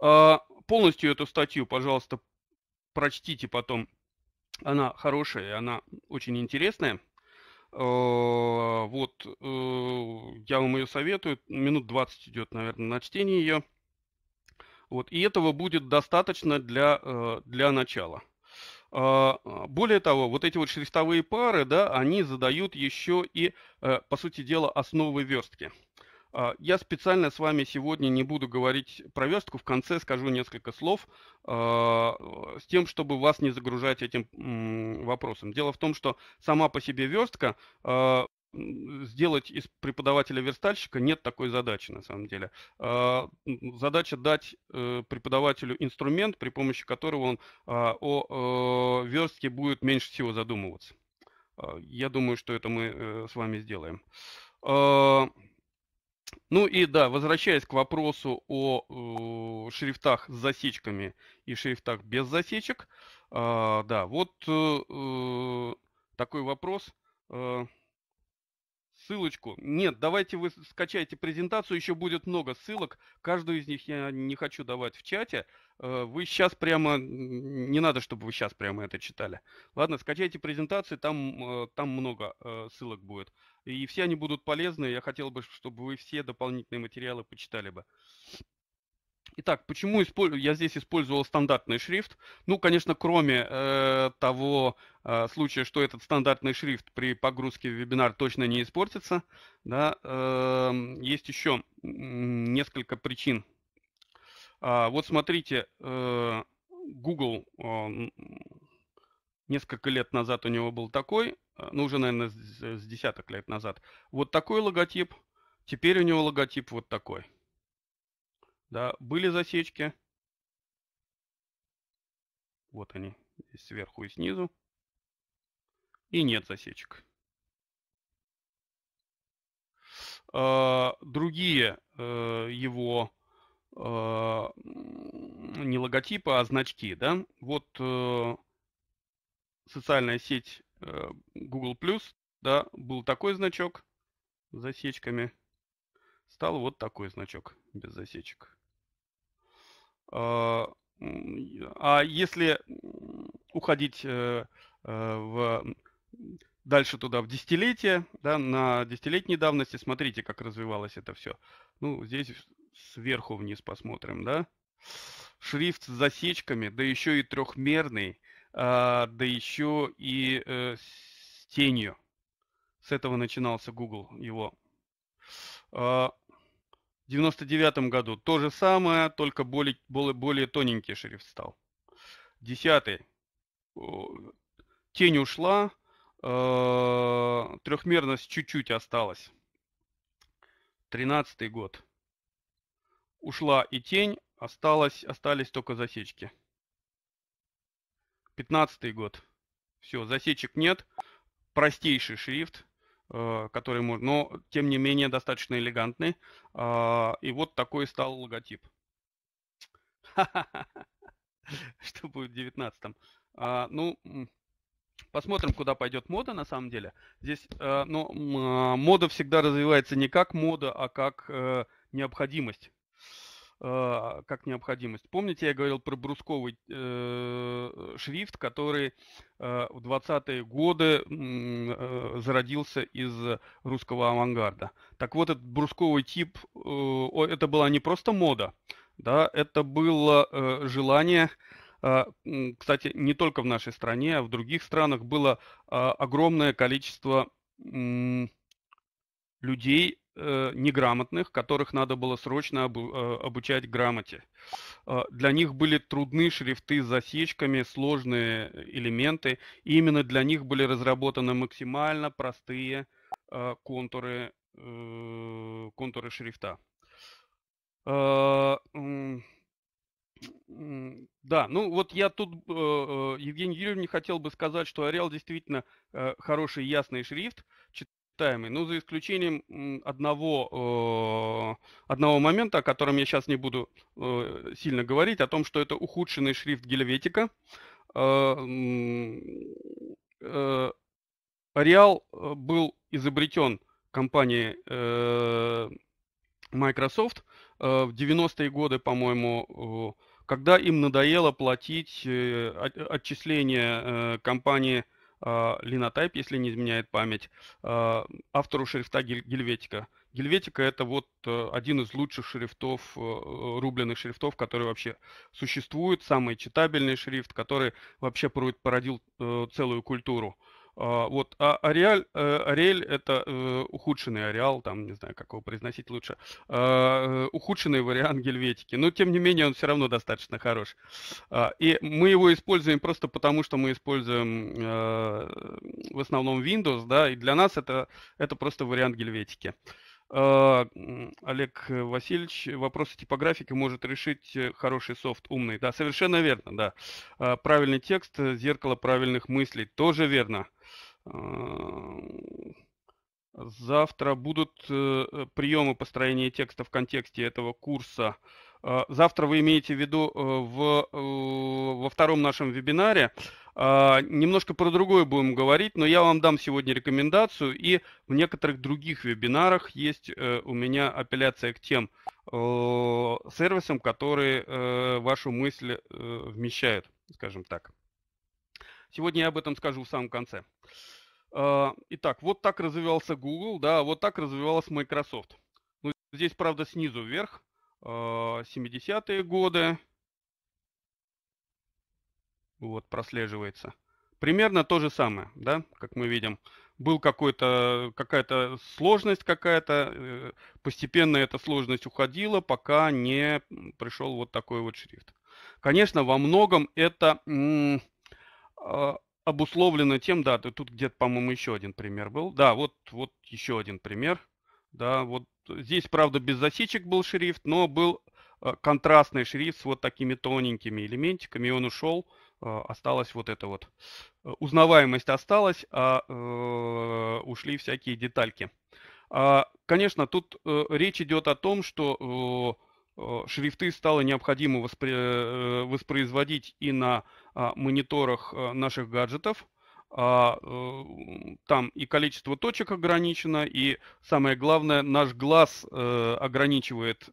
Э, полностью эту статью, пожалуйста, прочтите потом. Она хорошая, она очень интересная. Э, вот, э, я вам ее советую. Минут 20 идет, наверное, на чтение ее. Вот, и этого будет достаточно для, э, для начала. А, а, более того, вот эти вот шрифтовые пары, да, они задают еще и, э, по сути дела, основы верстки. А, я специально с вами сегодня не буду говорить про верстку, в конце скажу несколько слов э, с тем, чтобы вас не загружать этим вопросом. Дело в том, что сама по себе верстка сделать из преподавателя верстальщика нет такой задачи на самом деле. А, задача дать э, преподавателю инструмент, при помощи которого он а, о э, верстке будет меньше всего задумываться. А, я думаю, что это мы э, с вами сделаем. Ну и да, возвращаясь к вопросу о шрифтах с засечками и шрифтах без засечек, да, вот такой вопрос ссылочку. Нет, давайте вы скачайте презентацию, еще будет много ссылок. Каждую из них я не хочу давать в чате. Э, вы сейчас прямо, не надо, чтобы вы сейчас прямо это читали. Ладно, скачайте презентацию, там, э, там много э, ссылок будет. И все они будут полезны, я хотел бы, чтобы вы все дополнительные материалы почитали бы. Итак, почему я здесь использовал стандартный шрифт? Ну, конечно, кроме э, того э, случая, что этот стандартный шрифт при погрузке в вебинар точно не испортится, да, э, есть еще несколько причин. А, вот смотрите, э, Google э, несколько лет назад у него был такой, э, ну уже, наверное, с, с десяток лет назад, вот такой логотип, теперь у него логотип вот такой – да, были засечки. Вот они, здесь сверху и снизу. И нет засечек. А, другие э, его а, не логотипы, а значки, да? Вот э, социальная сеть э, Google+, да, был такой значок с засечками, стал вот такой значок без засечек. Э, а если уходить э, э, в дальше туда в десятилетие, да, на десятилетней давности, смотрите, как развивалось это все. Ну, здесь сверху вниз посмотрим, да. Шрифт с засечками, да еще и трехмерный, а, да еще и с тенью. С этого начинался Google его. А, 99 году то же самое, только более, более, более тоненький шрифт стал. Десятый. Тень ушла, э, трехмерность чуть-чуть осталась. Тринадцатый год. Ушла и тень, осталось, остались только засечки. Пятнадцатый год. Все, засечек нет. Простейший шрифт. Э, который может, но тем не менее достаточно элегантный. А, и вот такой стал логотип. Что будет в девятнадцатом? А, ну, посмотрим, куда пойдет мода на самом деле. Здесь, э, ну, а, мода всегда развивается не как мода, а как э, необходимость. А, как необходимость. Помните, я говорил про брусковый э, э шрифт, который э, в 20-е годы э, зародился из русского авангарда. Так вот, этот брусковый тип, э, это была не просто мода, да, это было э, желание а, кстати, не только в нашей стране, а в других странах было а, огромное количество людей, э, неграмотных, которых надо было срочно обу, э, обучать грамоте. Э, для них были трудны шрифты с засечками, сложные элементы. И именно для них были разработаны максимально простые э, контуры, э, контуры шрифта. Э, да, ну вот я тут, э, э Евгений Юрьевне, хотел бы сказать, что Ареал действительно э, хороший ясный шрифт, читаемый. Ну, за исключением одного, э, одного момента, о котором я сейчас не буду э, сильно говорить, о том, что это ухудшенный шрифт Гельветика. Э, Ареал был изобретен компанией Microsoft в 90-е годы, по-моему, когда им надоело платить отчисления компании а, линотайп, если не изменяет память, а, автору шрифта Гельветика. Гельветика это вот э, один из лучших шрифтов, э, э, рубленых шрифтов, которые вообще существуют, самый читабельный шрифт, который вообще породил целую культуру. А, вот, а ареаль, э, ареаль это э, ухудшенный ареал, там, не знаю, как его произносить лучше, а, э, ухудшенный вариант гельветики, но тем не менее он все равно достаточно хорош. А, и мы его используем просто потому, что мы используем в основном Windows, да, и для нас это, это просто вариант гельветики. Олег Васильевич, вопросы типографики может решить хороший софт, умный. Да, совершенно верно, да. Правильный текст, зеркало правильных мыслей, тоже верно. Завтра будут э, э, приемы построения текста в контексте этого курса. А, завтра вы имеете в виду э, в, во втором нашем вебинаре. А, немножко про другое будем говорить, но я вам дам сегодня рекомендацию. И в некоторых других вебинарах есть у меня апелляция к тем сервисам, которые вашу мысль вмещают, скажем так. Сегодня я об этом скажу в самом конце. А, итак, вот так развивался Google, да, вот так развивалась Microsoft. Ну, здесь, правда, снизу вверх, 70-е а, годы. Вот, прослеживается. Примерно то же самое, да, как мы видим. Был какой-то, какая-то сложность какая-то, э, постепенно эта сложность уходила, пока не пришел вот такой вот шрифт. Конечно, во многом это а, обусловлено тем, да, тут где-то, по-моему, еще один пример был. Да, вот, вот еще один пример. Да, вот здесь, правда, без засечек был шрифт, но был э, контрастный шрифт с вот такими тоненькими элементиками, и он ушел, э, осталась вот эта вот э, узнаваемость осталась, а э, ушли всякие детальки. А, конечно, тут э, речь идет о том, что э, Э, шрифты стало необходимо воспри... Э, воспроизводить и на а, мониторах э, наших гаджетов. А, там и количество точек ограничено, и самое главное, наш глаз ограничивает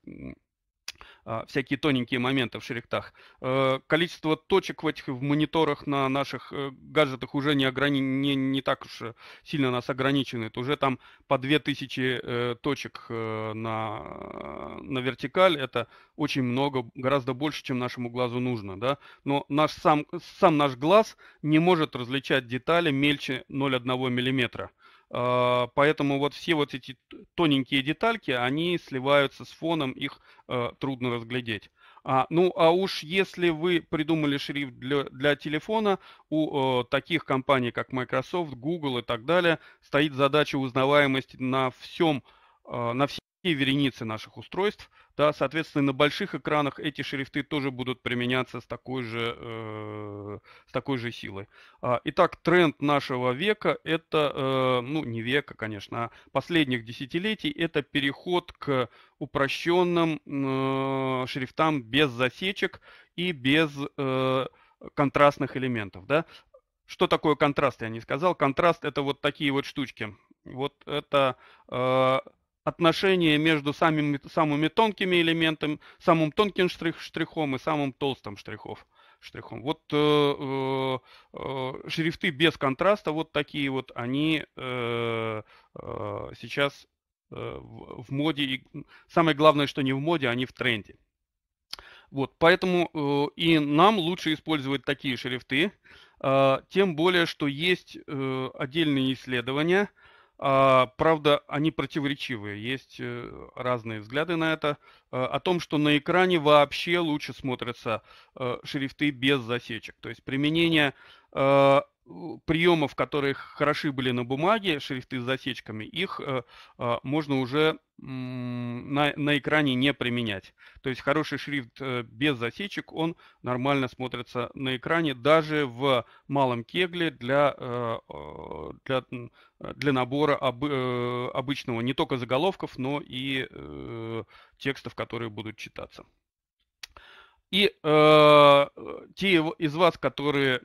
а, всякие тоненькие моменты в шрифтах. Э, количество точек в этих в мониторах на наших э, гаджетах уже не, ограни... не, не так уж сильно нас Это Уже там по 2000 э, точек на, на вертикаль. Это очень много, гораздо больше, чем нашему глазу нужно. Да? Но наш сам, сам наш глаз не может различать детали мельче 0,1 миллиметра. Mm а, поэтому вот все вот эти тоненькие детальки, они сливаются с фоном, их э, трудно разглядеть. А, ну, а уж если вы придумали шрифт для, для телефона, у э, таких компаний, как Microsoft, Google и так далее, стоит задача узнаваемости на всем, э, на всем и вереницы наших устройств. Да, соответственно, на больших экранах эти шрифты тоже будут применяться с такой же, э, с такой же силой. А, итак, тренд нашего века это, э, ну не века, конечно, а последних десятилетий, это переход к упрощенным э, шрифтам без засечек и без э, контрастных элементов. Да? Что такое контраст, я не сказал. Контраст это вот такие вот штучки. Вот это... Э, отношение между самыми самыми тонкими элементами, самым тонким штрих, штрихом и самым толстым штрихов, штрихом. Вот э, э, э, шрифты без контраста, вот такие вот, они э, э, сейчас э, в, в моде. И самое главное, что не в моде, они в тренде. Вот, поэтому э, и нам лучше использовать такие шрифты, э, тем более, что есть э, отдельные исследования – а, правда, они противоречивые, есть э, разные взгляды на это. А, о том, что на экране вообще лучше смотрятся э, шрифты без засечек. То есть применение а, приемов, которые хороши были на бумаге, шрифты с засечками, их э, а, можно уже на, на экране не применять. То есть хороший шрифт э, без засечек, он нормально смотрится на экране, даже в малом кегле для, э, для, для набора об, обычного не только заголовков, но и текстов, которые будут читаться. И э, те из вас, которые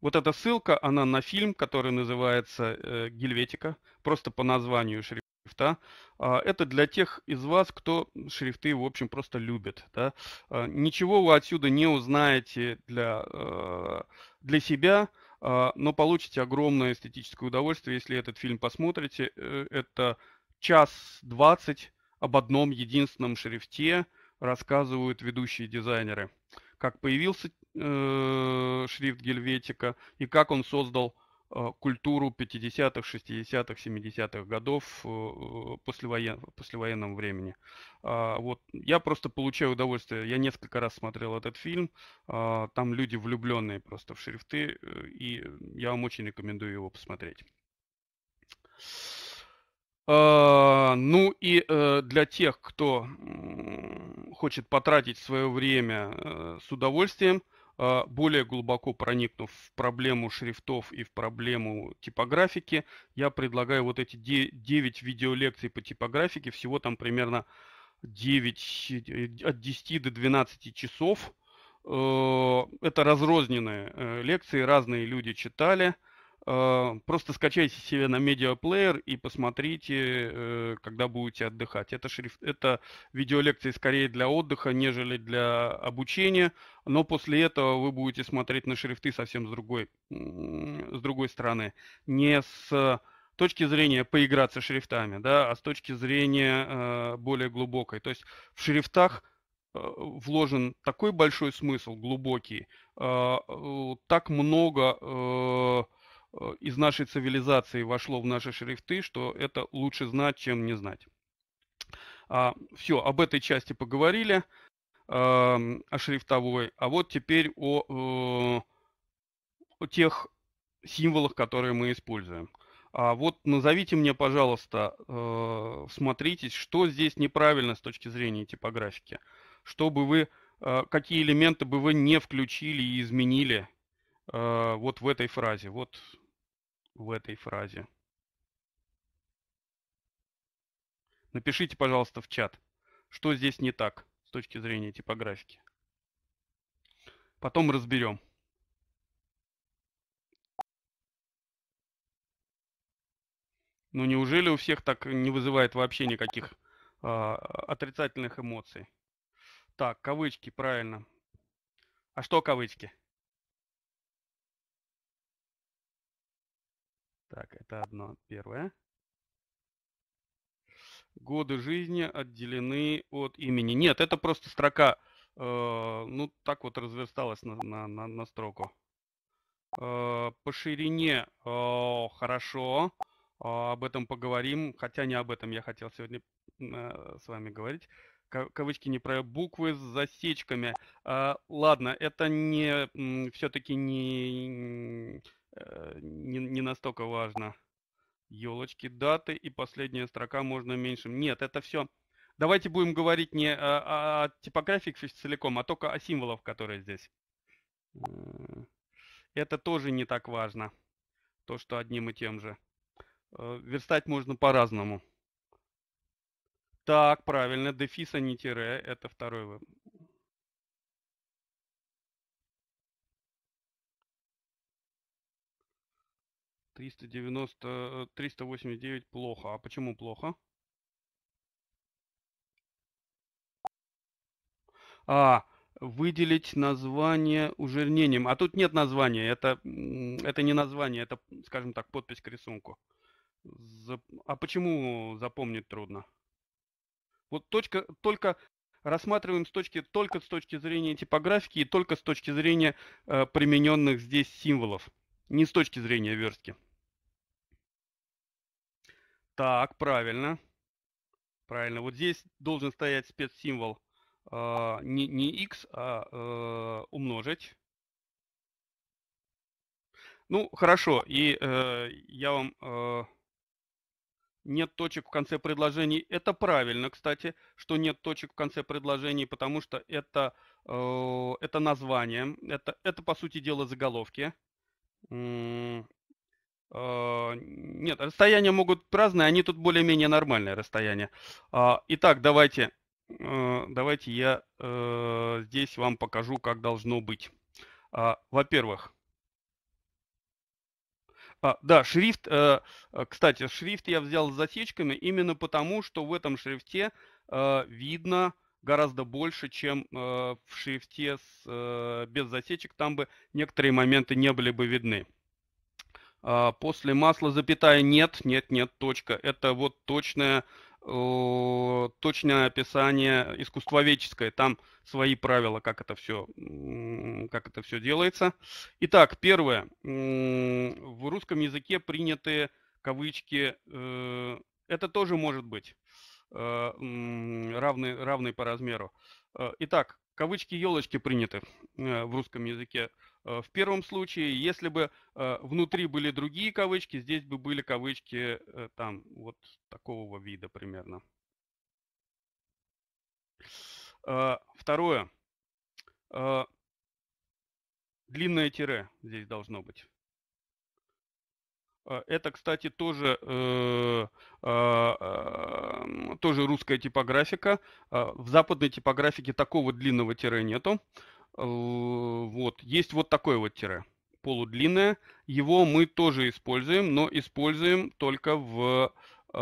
вот эта ссылка, она на фильм, который называется э, «Гельветика», просто по названию шрифта. Э, это для тех из вас, кто шрифты, в общем, просто любит. Да? Э, ничего вы отсюда не узнаете для, э, для себя, э, но получите огромное эстетическое удовольствие, если этот фильм посмотрите. Э, это час двадцать об одном единственном шрифте рассказывают ведущие дизайнеры как появился э, шрифт Гельветика и как он создал э, культуру 50-х, 60-х, 70-х годов э, э послевоен... послевоенном времени. Э, вот. Я просто получаю удовольствие. Я несколько раз смотрел этот фильм. Э, там люди влюбленные просто в шрифты, э, и я вам очень рекомендую его посмотреть. А, ну и э, для тех, кто хочет потратить свое время э, с удовольствием, а, более глубоко проникнув в проблему шрифтов и в проблему типографики, я предлагаю вот эти 9 видеолекций по типографике, всего там примерно 9, э, от 10 до 12 часов. Это разрозненные лекции, разные люди читали – Э, просто скачайте себе на медиаплеер и посмотрите, э, когда будете отдыхать. Это, шрифт, это видеолекции скорее для отдыха, нежели для обучения, но после этого вы будете смотреть на шрифты совсем с другой, с другой стороны. Не с точки зрения поиграться шрифтами, да, а с точки зрения э, более глубокой. То есть в шрифтах вложен такой большой смысл, глубокий, так много Э, из нашей цивилизации вошло в наши шрифты, что это лучше знать, чем не знать. А, все, об этой части поговорили, а, о шрифтовой. А вот теперь о, э, о тех символах, которые мы используем. А вот назовите мне, пожалуйста, э, смотритесь, что здесь неправильно с точки зрения типографики. Чтобы вы, э, какие элементы бы вы не включили и изменили э, вот в этой фразе. Вот в этой фразе. Напишите, пожалуйста, в чат, что здесь не так с точки зрения типографики. Потом разберем. Ну неужели у всех так не вызывает вообще никаких э, отрицательных эмоций? Так, кавычки, правильно. А что кавычки? Так, это одно первое. Годы жизни отделены от имени. Нет, это просто строка. Э, ну, так вот разверсталась на, на, на, на строку. Э, по ширине э, хорошо. Э, об этом поговорим. Хотя не об этом я хотел сегодня э, с вами говорить кавычки не про буквы с засечками. А, ладно, это не все-таки не Э, не, не настолько важно. Елочки, даты и последняя строка можно меньшим. Нет, это все. Давайте будем говорить не о, о типографии целиком, а только о символах, которые здесь. Это тоже не так важно. То, что одним и тем же. Э, верстать можно по-разному. Так, правильно, дефис, а не тире. Это второй 390, 389 э, плохо. А почему плохо? А, выделить название ужернением А тут нет названия, это, это не название, это, скажем так, подпись к рисунку. а почему запомнить трудно? Вот точка, только рассматриваем с точки, только с точки зрения типографики и только с точки зрения э, примененных здесь символов, не с точки зрения верстки. Так, правильно. Правильно. Вот здесь должен стоять спецсимвол э, не, не x, а э, умножить. Ну, хорошо. И э, я вам... Э, нет точек в конце предложений. Это правильно, кстати, что нет точек в конце предложений, потому что это, э, это название. Это, это, по сути дела, заголовки. А, нет, расстояния могут разные, они тут более-менее нормальные расстояния. А, итак, давайте, э, давайте я э, здесь вам покажу, как должно быть. А, во-первых, а, да, шрифт, э, кстати, шрифт я взял с засечками именно потому, что в этом шрифте видно гораздо больше, чем в шрифте с, без засечек, там бы некоторые моменты не были бы видны. А, после масла запятая нет, нет, нет, точка. Это вот точное, э, точное описание искусствоведческое. Там свои правила, как это все, как это все делается. Итак, первое. В русском языке приняты кавычки. Э, это тоже может быть э, равный, равный по размеру. Итак, кавычки елочки приняты э, в русском языке. Э, в первом случае, если бы э, внутри были другие кавычки, здесь бы были кавычки там вот такого вида примерно. Второе. Длинное тире здесь должно быть. А, это, кстати, тоже, э, э, тоже русская типографика. А, в западной типографике такого длинного тире нету. Вот. Есть вот такое вот тире, полудлинное. Его мы тоже используем, но используем только в, э,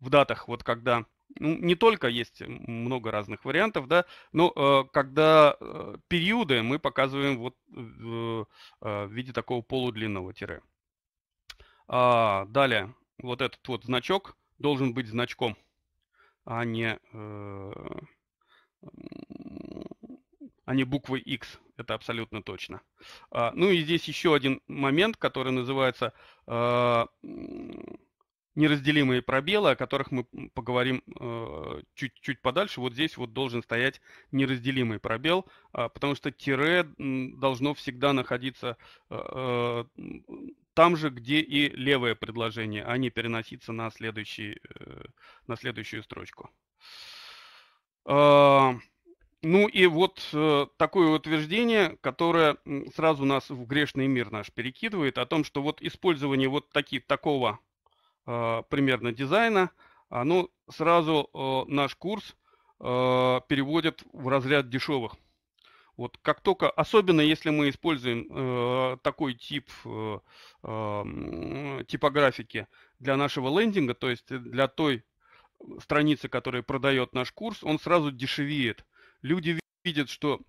в датах. Вот когда ну, не только есть много разных вариантов, да, но э, когда э, периоды мы показываем вот в, э, в виде такого полудлинного тире. А, далее, вот этот вот значок должен быть значком, а не, э, а не буквы X, это абсолютно точно. А, ну и здесь еще один момент, который называется... Э, неразделимые пробелы, о которых мы поговорим чуть-чуть э, подальше. Вот здесь вот должен стоять неразделимый пробел, э, потому что тире должно всегда находиться э, э там же, где и левое предложение, а не переноситься на, следующий, э, на следующую строчку. А, ну и вот э, такое утверждение, которое сразу нас в грешный мир наш перекидывает, о том, что вот использование вот таких, такого а, примерно дизайна, оно сразу а, наш курс а, переводит в разряд дешевых. Вот как только, особенно если мы используем э, такой тип э, э, типографики для нашего лендинга, то есть для той страницы, которая продает наш курс, он сразу дешевеет. Люди видят, что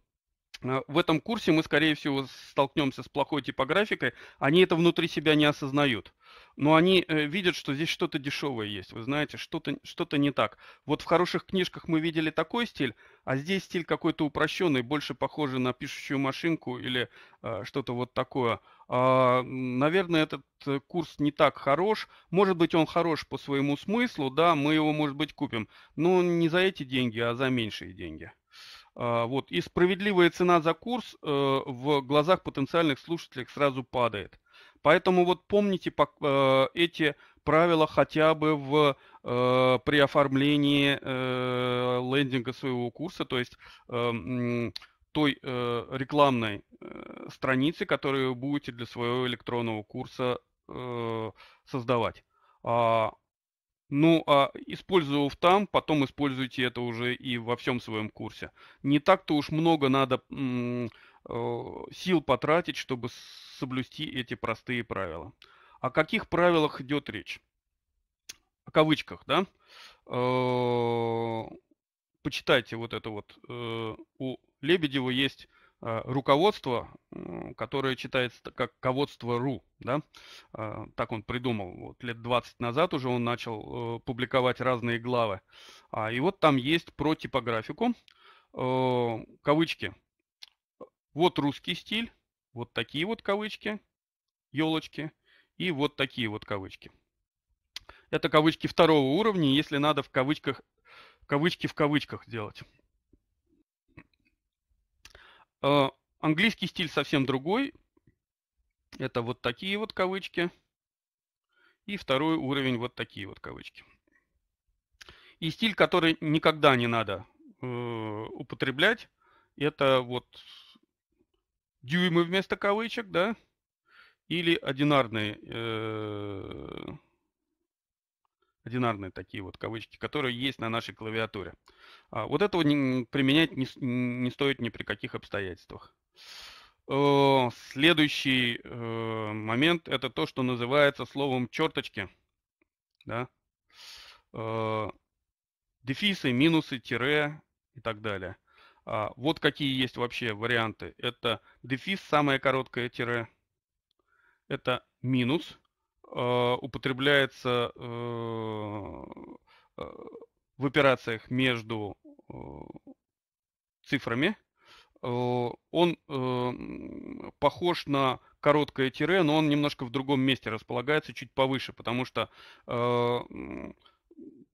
Э, в этом курсе мы, скорее всего, столкнемся с плохой типографикой. Они это внутри себя не осознают. Но они э, видят, что здесь что-то дешевое есть. Вы знаете, что-то что не так. Вот в хороших книжках мы видели такой стиль, а здесь стиль какой-то упрощенный, больше похожий на пишущую машинку или э, что-то вот такое. Э, наверное, этот э, курс не так хорош. Может быть, он хорош по своему смыслу, да, мы его, может быть, купим. Но не за эти деньги, а за меньшие деньги. А, вот. И справедливая цена за курс э, в глазах потенциальных слушателей сразу падает. Поэтому вот помните э, эти правила хотя бы в, э, при оформлении лендинга своего курса, то есть эм, той э, рекламной э, страницы, которую вы будете для своего электронного курса э, создавать. А, ну, а использовав там, потом используйте это уже и во всем своем курсе. Не так-то уж много надо э, сил потратить, чтобы соблюсти эти простые правила. О каких правилах идет речь? О кавычках, да? Э, почитайте вот это вот. Э, у Лебедева есть Э, руководство, которое читается как руководство РУ». Да? Э, так он придумал. Вот лет 20 назад уже он начал э, публиковать разные главы. А, и вот там есть про типографику, кавычки. Вот русский стиль, вот такие вот кавычки, елочки, и вот такие вот кавычки. Это кавычки второго уровня, если надо в кавычках, кавычки в кавычках делать. Э, английский стиль совсем другой. Это вот такие вот кавычки. И второй уровень вот такие вот кавычки. И стиль, который никогда не надо э, употреблять, это вот дюймы вместо кавычек, да, или одинарные э, одинарные такие вот кавычки, которые есть на нашей клавиатуре. А вот этого не, применять не, не стоит ни при каких обстоятельствах. Следующий э, момент – это то, что называется словом «черточки». Да? Э, дефисы, минусы, тире и так далее. А вот какие есть вообще варианты. Это дефис, самое короткое тире. Это минус – Э, употребляется э, э, в операциях между цифрами. Он эм, похож на короткое тире, но он немножко в другом месте располагается, чуть повыше, потому что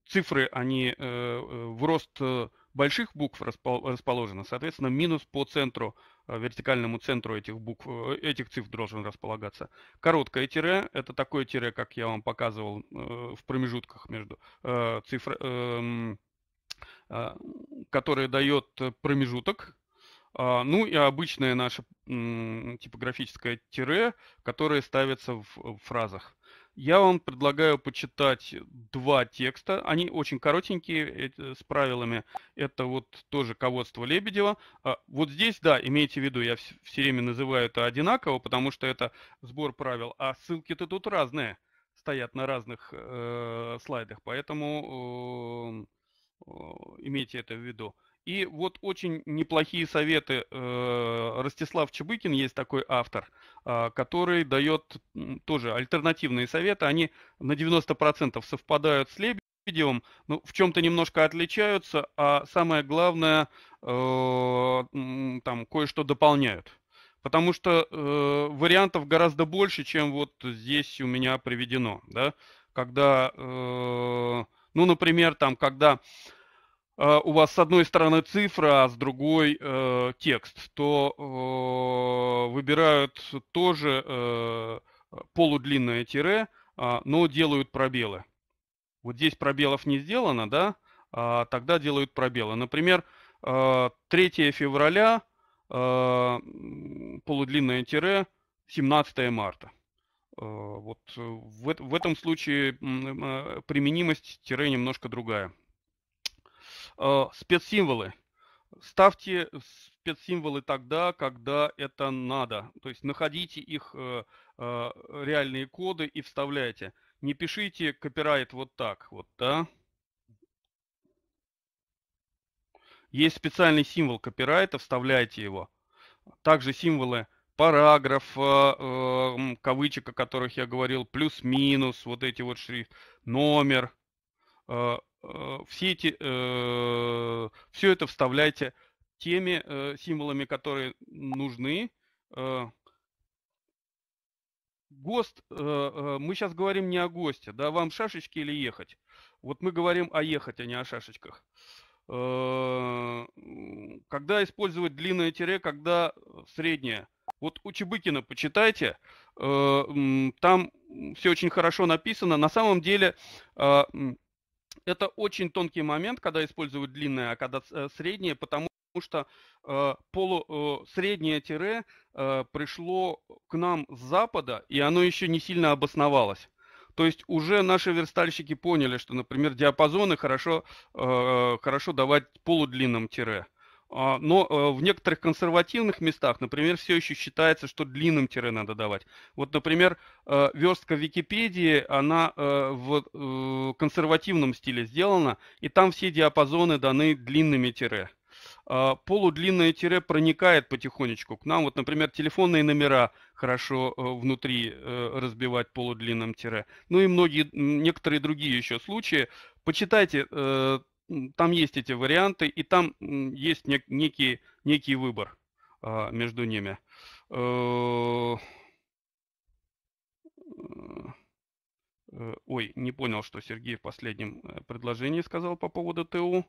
цифры, они в рост больших букв расположены, соответственно, минус по центру Э, вертикальному центру этих букв, э, этих цифр должен располагаться. Короткое тире – это такое тире, как я вам показывал э, в промежутках между цифр, эм, которое дает промежуток. А, ну и обычное наше типографическое тире, которое ставится в фразах. Я вам предлагаю почитать два текста. Они очень коротенькие, с правилами. Это вот тоже «Ководство Лебедева». А, вот здесь, да, имейте в виду, я все время называю это одинаково, потому что это сбор правил. А ссылки-то тут разные, стоят на разных э, слайдах. Поэтому э, э, имейте это в виду. И вот очень неплохие советы э, Ростислав Чебыкин, есть такой автор, а, который дает тоже альтернативные советы. Они на 90% совпадают с Лебедевым, но ну, в чем-то немножко отличаются, а самое главное, э, там кое-что дополняют. Потому что э, вариантов гораздо больше, чем вот здесь у меня приведено. Да? Когда, э, ну, например, там, когда... Э, у вас с одной стороны цифра, а с другой э, текст, то э, выбирают тоже э, полудлинное тире, э, но делают пробелы. Вот здесь пробелов не сделано, да, а тогда делают пробелы. Например, э, 3 февраля э, полудлинное тире 17 марта. Э, вот в, в этом случае э, применимость тире немножко другая. Э, спецсимволы. Ставьте спецсимволы тогда, когда это надо. То есть находите их э, э, реальные коды и вставляйте. Не пишите копирайт вот так вот, да? Есть специальный символ копирайта, вставляйте его. Также символы параграфа, э, кавычек, о которых я говорил, плюс-минус, вот эти вот шрифт, номер, э, Э, все эти, э, все это вставляйте теми э, символами, которые нужны. ГОСТ, мы сейчас говорим не о ГОСТе, да, вам шашечки или ехать? Вот мы говорим о ехать, а не о шашечках. Когда использовать длинное тире, когда среднее? Вот у Чебыкина почитайте, там все очень хорошо написано. На самом деле это очень тонкий момент, когда используют длинное, а когда э, среднее, потому что э, полу, э, среднее тире э, пришло к нам с запада, и оно еще не сильно обосновалось. То есть уже наши верстальщики поняли, что, например, диапазоны хорошо, э, хорошо давать полудлинным тире. Э, а, но э, в некоторых консервативных местах, например, все еще считается, что длинным тире надо давать. Вот, например, э, верстка Википедии, она э, в консервативном стиле сделана, и там все диапазоны даны длинными тире. А, полудлинное тире проникает потихонечку к нам. Вот, например, телефонные номера хорошо внутри разбивать полудлинным тире. Ну и многие, некоторые другие еще случаи. Почитайте там есть эти варианты, и там есть нек- некий, некий выбор а, между ними. Э, э, ой, не понял, что Сергей в последнем э, предложении сказал по поводу ТУ.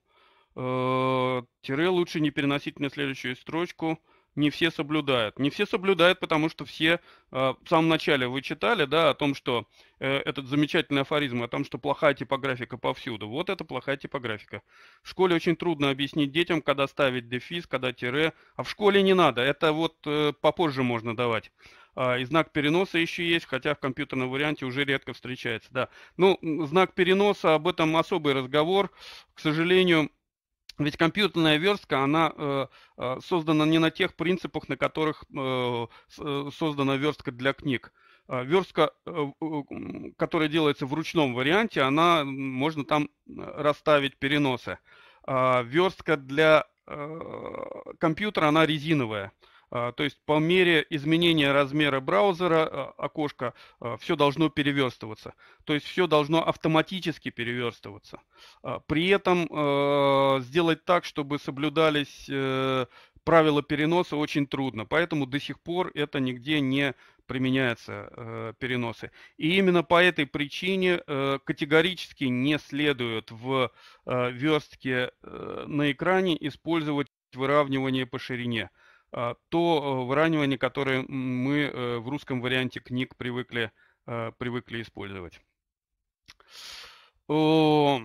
Тире лучше не переносить на следующую строчку не все соблюдают. Не все соблюдают, потому что все, э, в самом начале вы читали, да, о том, что э, этот замечательный афоризм, о том, что плохая типографика повсюду. Вот это плохая типографика. В школе очень трудно объяснить детям, когда ставить дефис, когда тире, а в школе не надо, это вот э, попозже можно давать. А, и знак переноса еще есть, хотя в компьютерном варианте уже редко встречается, да. Ну, знак переноса, об этом особый разговор, к сожалению, ведь компьютерная верстка, она э, э, создана не на тех принципах, на которых э, э создана верстка для книг. А верстка, э, э которая делается в ручном варианте, она можно там расставить переносы. А верстка для компьютера, она резиновая. А, то есть по мере изменения размера браузера а, окошко а, все должно переверстываться. То есть все должно автоматически переверстываться. При этом сделать так, чтобы соблюдались э, правила переноса очень трудно, поэтому до сих пор это нигде не применяются э, переносы. И именно по этой причине э, категорически не следует в э, верстке э, на экране использовать выравнивание по ширине. А, то э, выравнивание, которое мы э, в русском варианте книг привыкли, э, привыкли использовать. Про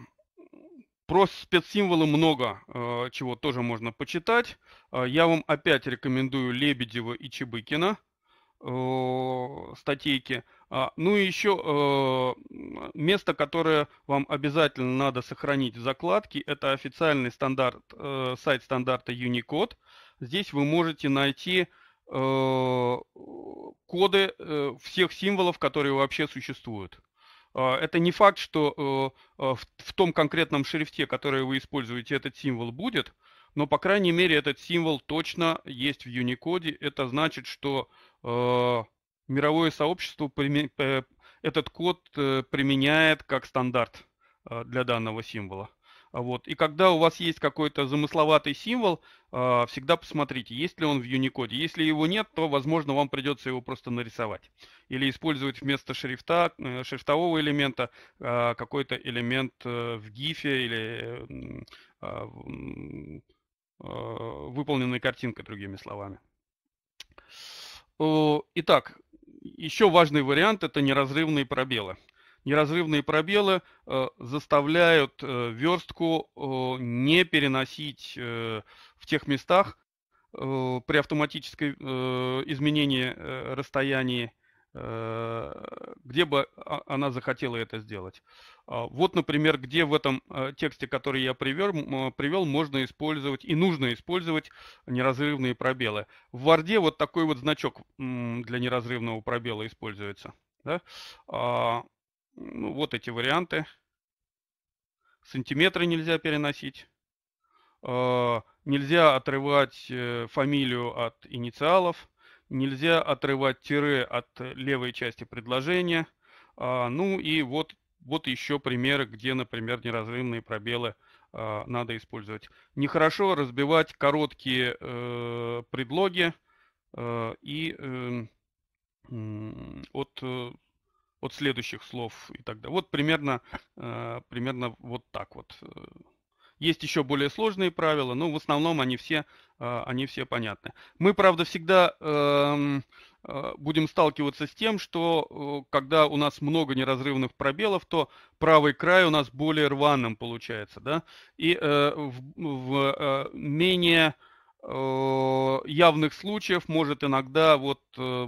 спецсимволы много чего тоже можно почитать. А, я вам опять рекомендую Лебедева и Чебыкина статейки. А, ну и еще место, которое вам обязательно надо сохранить в закладке, это официальный стандарт, сайт стандарта Unicode – Здесь вы можете найти э, коды э, всех символов, которые вообще существуют. А, это не факт, что э, в том конкретном шрифте, который вы используете, этот символ будет, но, по крайней мере, этот символ точно есть в Unicode. Это значит, что мировое сообщество этот код применяет как стандарт для данного символа. А вот. И когда у вас есть какой-то замысловатый символ, а, всегда посмотрите, есть ли он в Unicode. Если его нет, то, возможно, вам придется его просто нарисовать. Или использовать вместо шрифта, э, шрифтового элемента а, какой-то элемент э, в GIF или выполненной картинкой, другими словами. Итак, еще важный вариант – это неразрывные пробелы неразрывные пробелы э, заставляют э, верстку э, не переносить в тех местах при автоматическом изменении расстояния, где бы она захотела это сделать. А вот, например, где в этом тексте, который я привел, привел, можно использовать и нужно использовать неразрывные пробелы. В Варде вот такой вот значок для неразрывного пробела используется. Да? А, ну, вот эти варианты. Сантиметры нельзя переносить. А, нельзя отрывать э, фамилию от инициалов. Нельзя отрывать тире от левой части предложения. А, ну и вот, вот еще примеры, где, например, неразрывные пробелы а, надо использовать. Нехорошо разбивать короткие э, предлоги э, и эм, от от следующих слов и так далее. Вот примерно, э, примерно вот так вот. Э. Есть еще более сложные правила, но в основном они все, э, они все понятны. Мы, правда, всегда эм, будем сталкиваться с тем, что когда у нас много неразрывных пробелов, то правый край у нас более рваным получается, да, и в, в менее Э, явных случаев может иногда вот, э,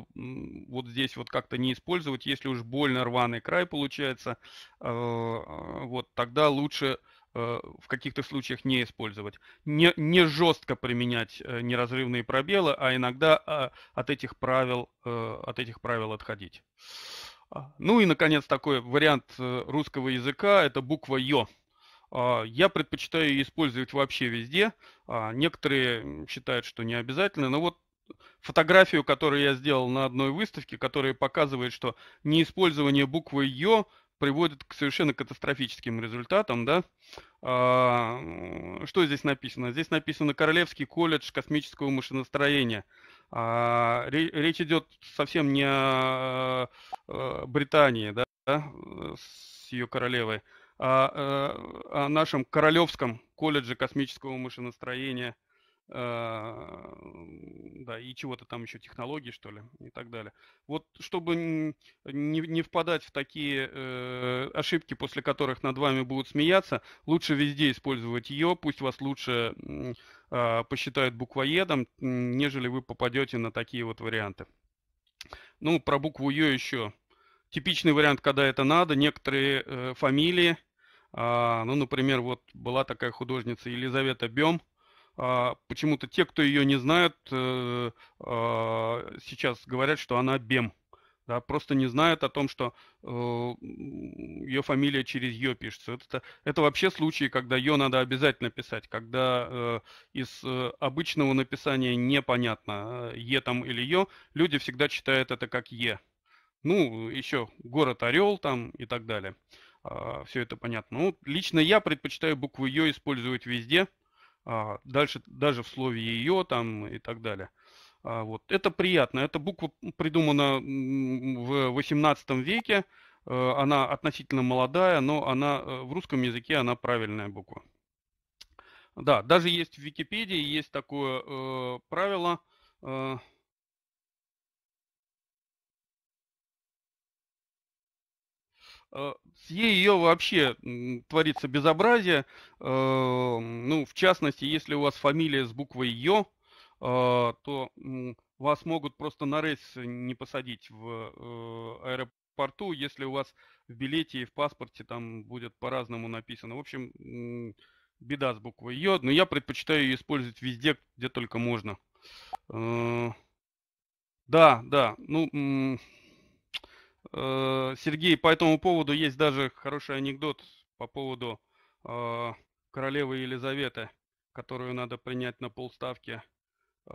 вот здесь вот как-то не использовать, если уж больно рваный край получается, э, а, вот тогда лучше в каких-то случаях не использовать. Не, не жестко применять неразрывные пробелы, а иногда а, от этих правил, от этих правил отходить. А, ну и, наконец, такой вариант русского языка – это буква «ё». А, я предпочитаю использовать вообще везде. А, некоторые считают, что не обязательно. Но вот фотографию, которую я сделал на одной выставке, которая показывает, что неиспользование буквы «ё» приводит к совершенно катастрофическим результатам, да. А, что здесь написано? Здесь написано Королевский колледж космического машиностроения. речь идет совсем не о э, Британии, да, с ее королевой, о, э, о нашем Королевском колледже космического машиностроения, э, да, и чего-то там еще, технологий, что ли, и так далее. Вот чтобы не, не впадать в такие э, ошибки, после которых над вами будут смеяться, лучше везде использовать ее, пусть вас лучше э, посчитают буквоедом, нежели вы попадете на такие вот варианты. Ну, про букву Ё еще. Типичный вариант, когда это надо, некоторые э, фамилии – а, ну, например, вот была такая художница Елизавета Бем. А, почему-то те, кто ее не знают, э, а, сейчас говорят, что она Бем. Да, просто не знают о том, что э, ее фамилия через ее пишется. Это, это вообще случаи, когда ее надо обязательно писать, когда э, из э, обычного написания непонятно, э, е там или ее, люди всегда читают это как е. Ну, еще город Орел там и так далее. А, все это понятно. Ну, лично я предпочитаю букву ее использовать везде, а, дальше даже в слове ее там и так далее. А, вот. Это приятно. Эта буква придумана в 18 веке. Э, она относительно молодая, но она э, в русском языке она правильная буква. Да, даже есть в Википедии есть такое э, правило. Э, Э, с ее вообще творится безобразие. Э, ну, в частности, если у вас фамилия с буквой Ё, э, то вас могут просто на рейс не посадить в аэропорту, если у вас в билете и в паспорте там будет по-разному написано. В общем, беда с буквой Ё, но я предпочитаю ее использовать везде, где только можно. Да, да, ну... Э, Сергей, по этому поводу есть даже хороший анекдот по поводу э, королевы Елизаветы, которую надо принять на полставки э,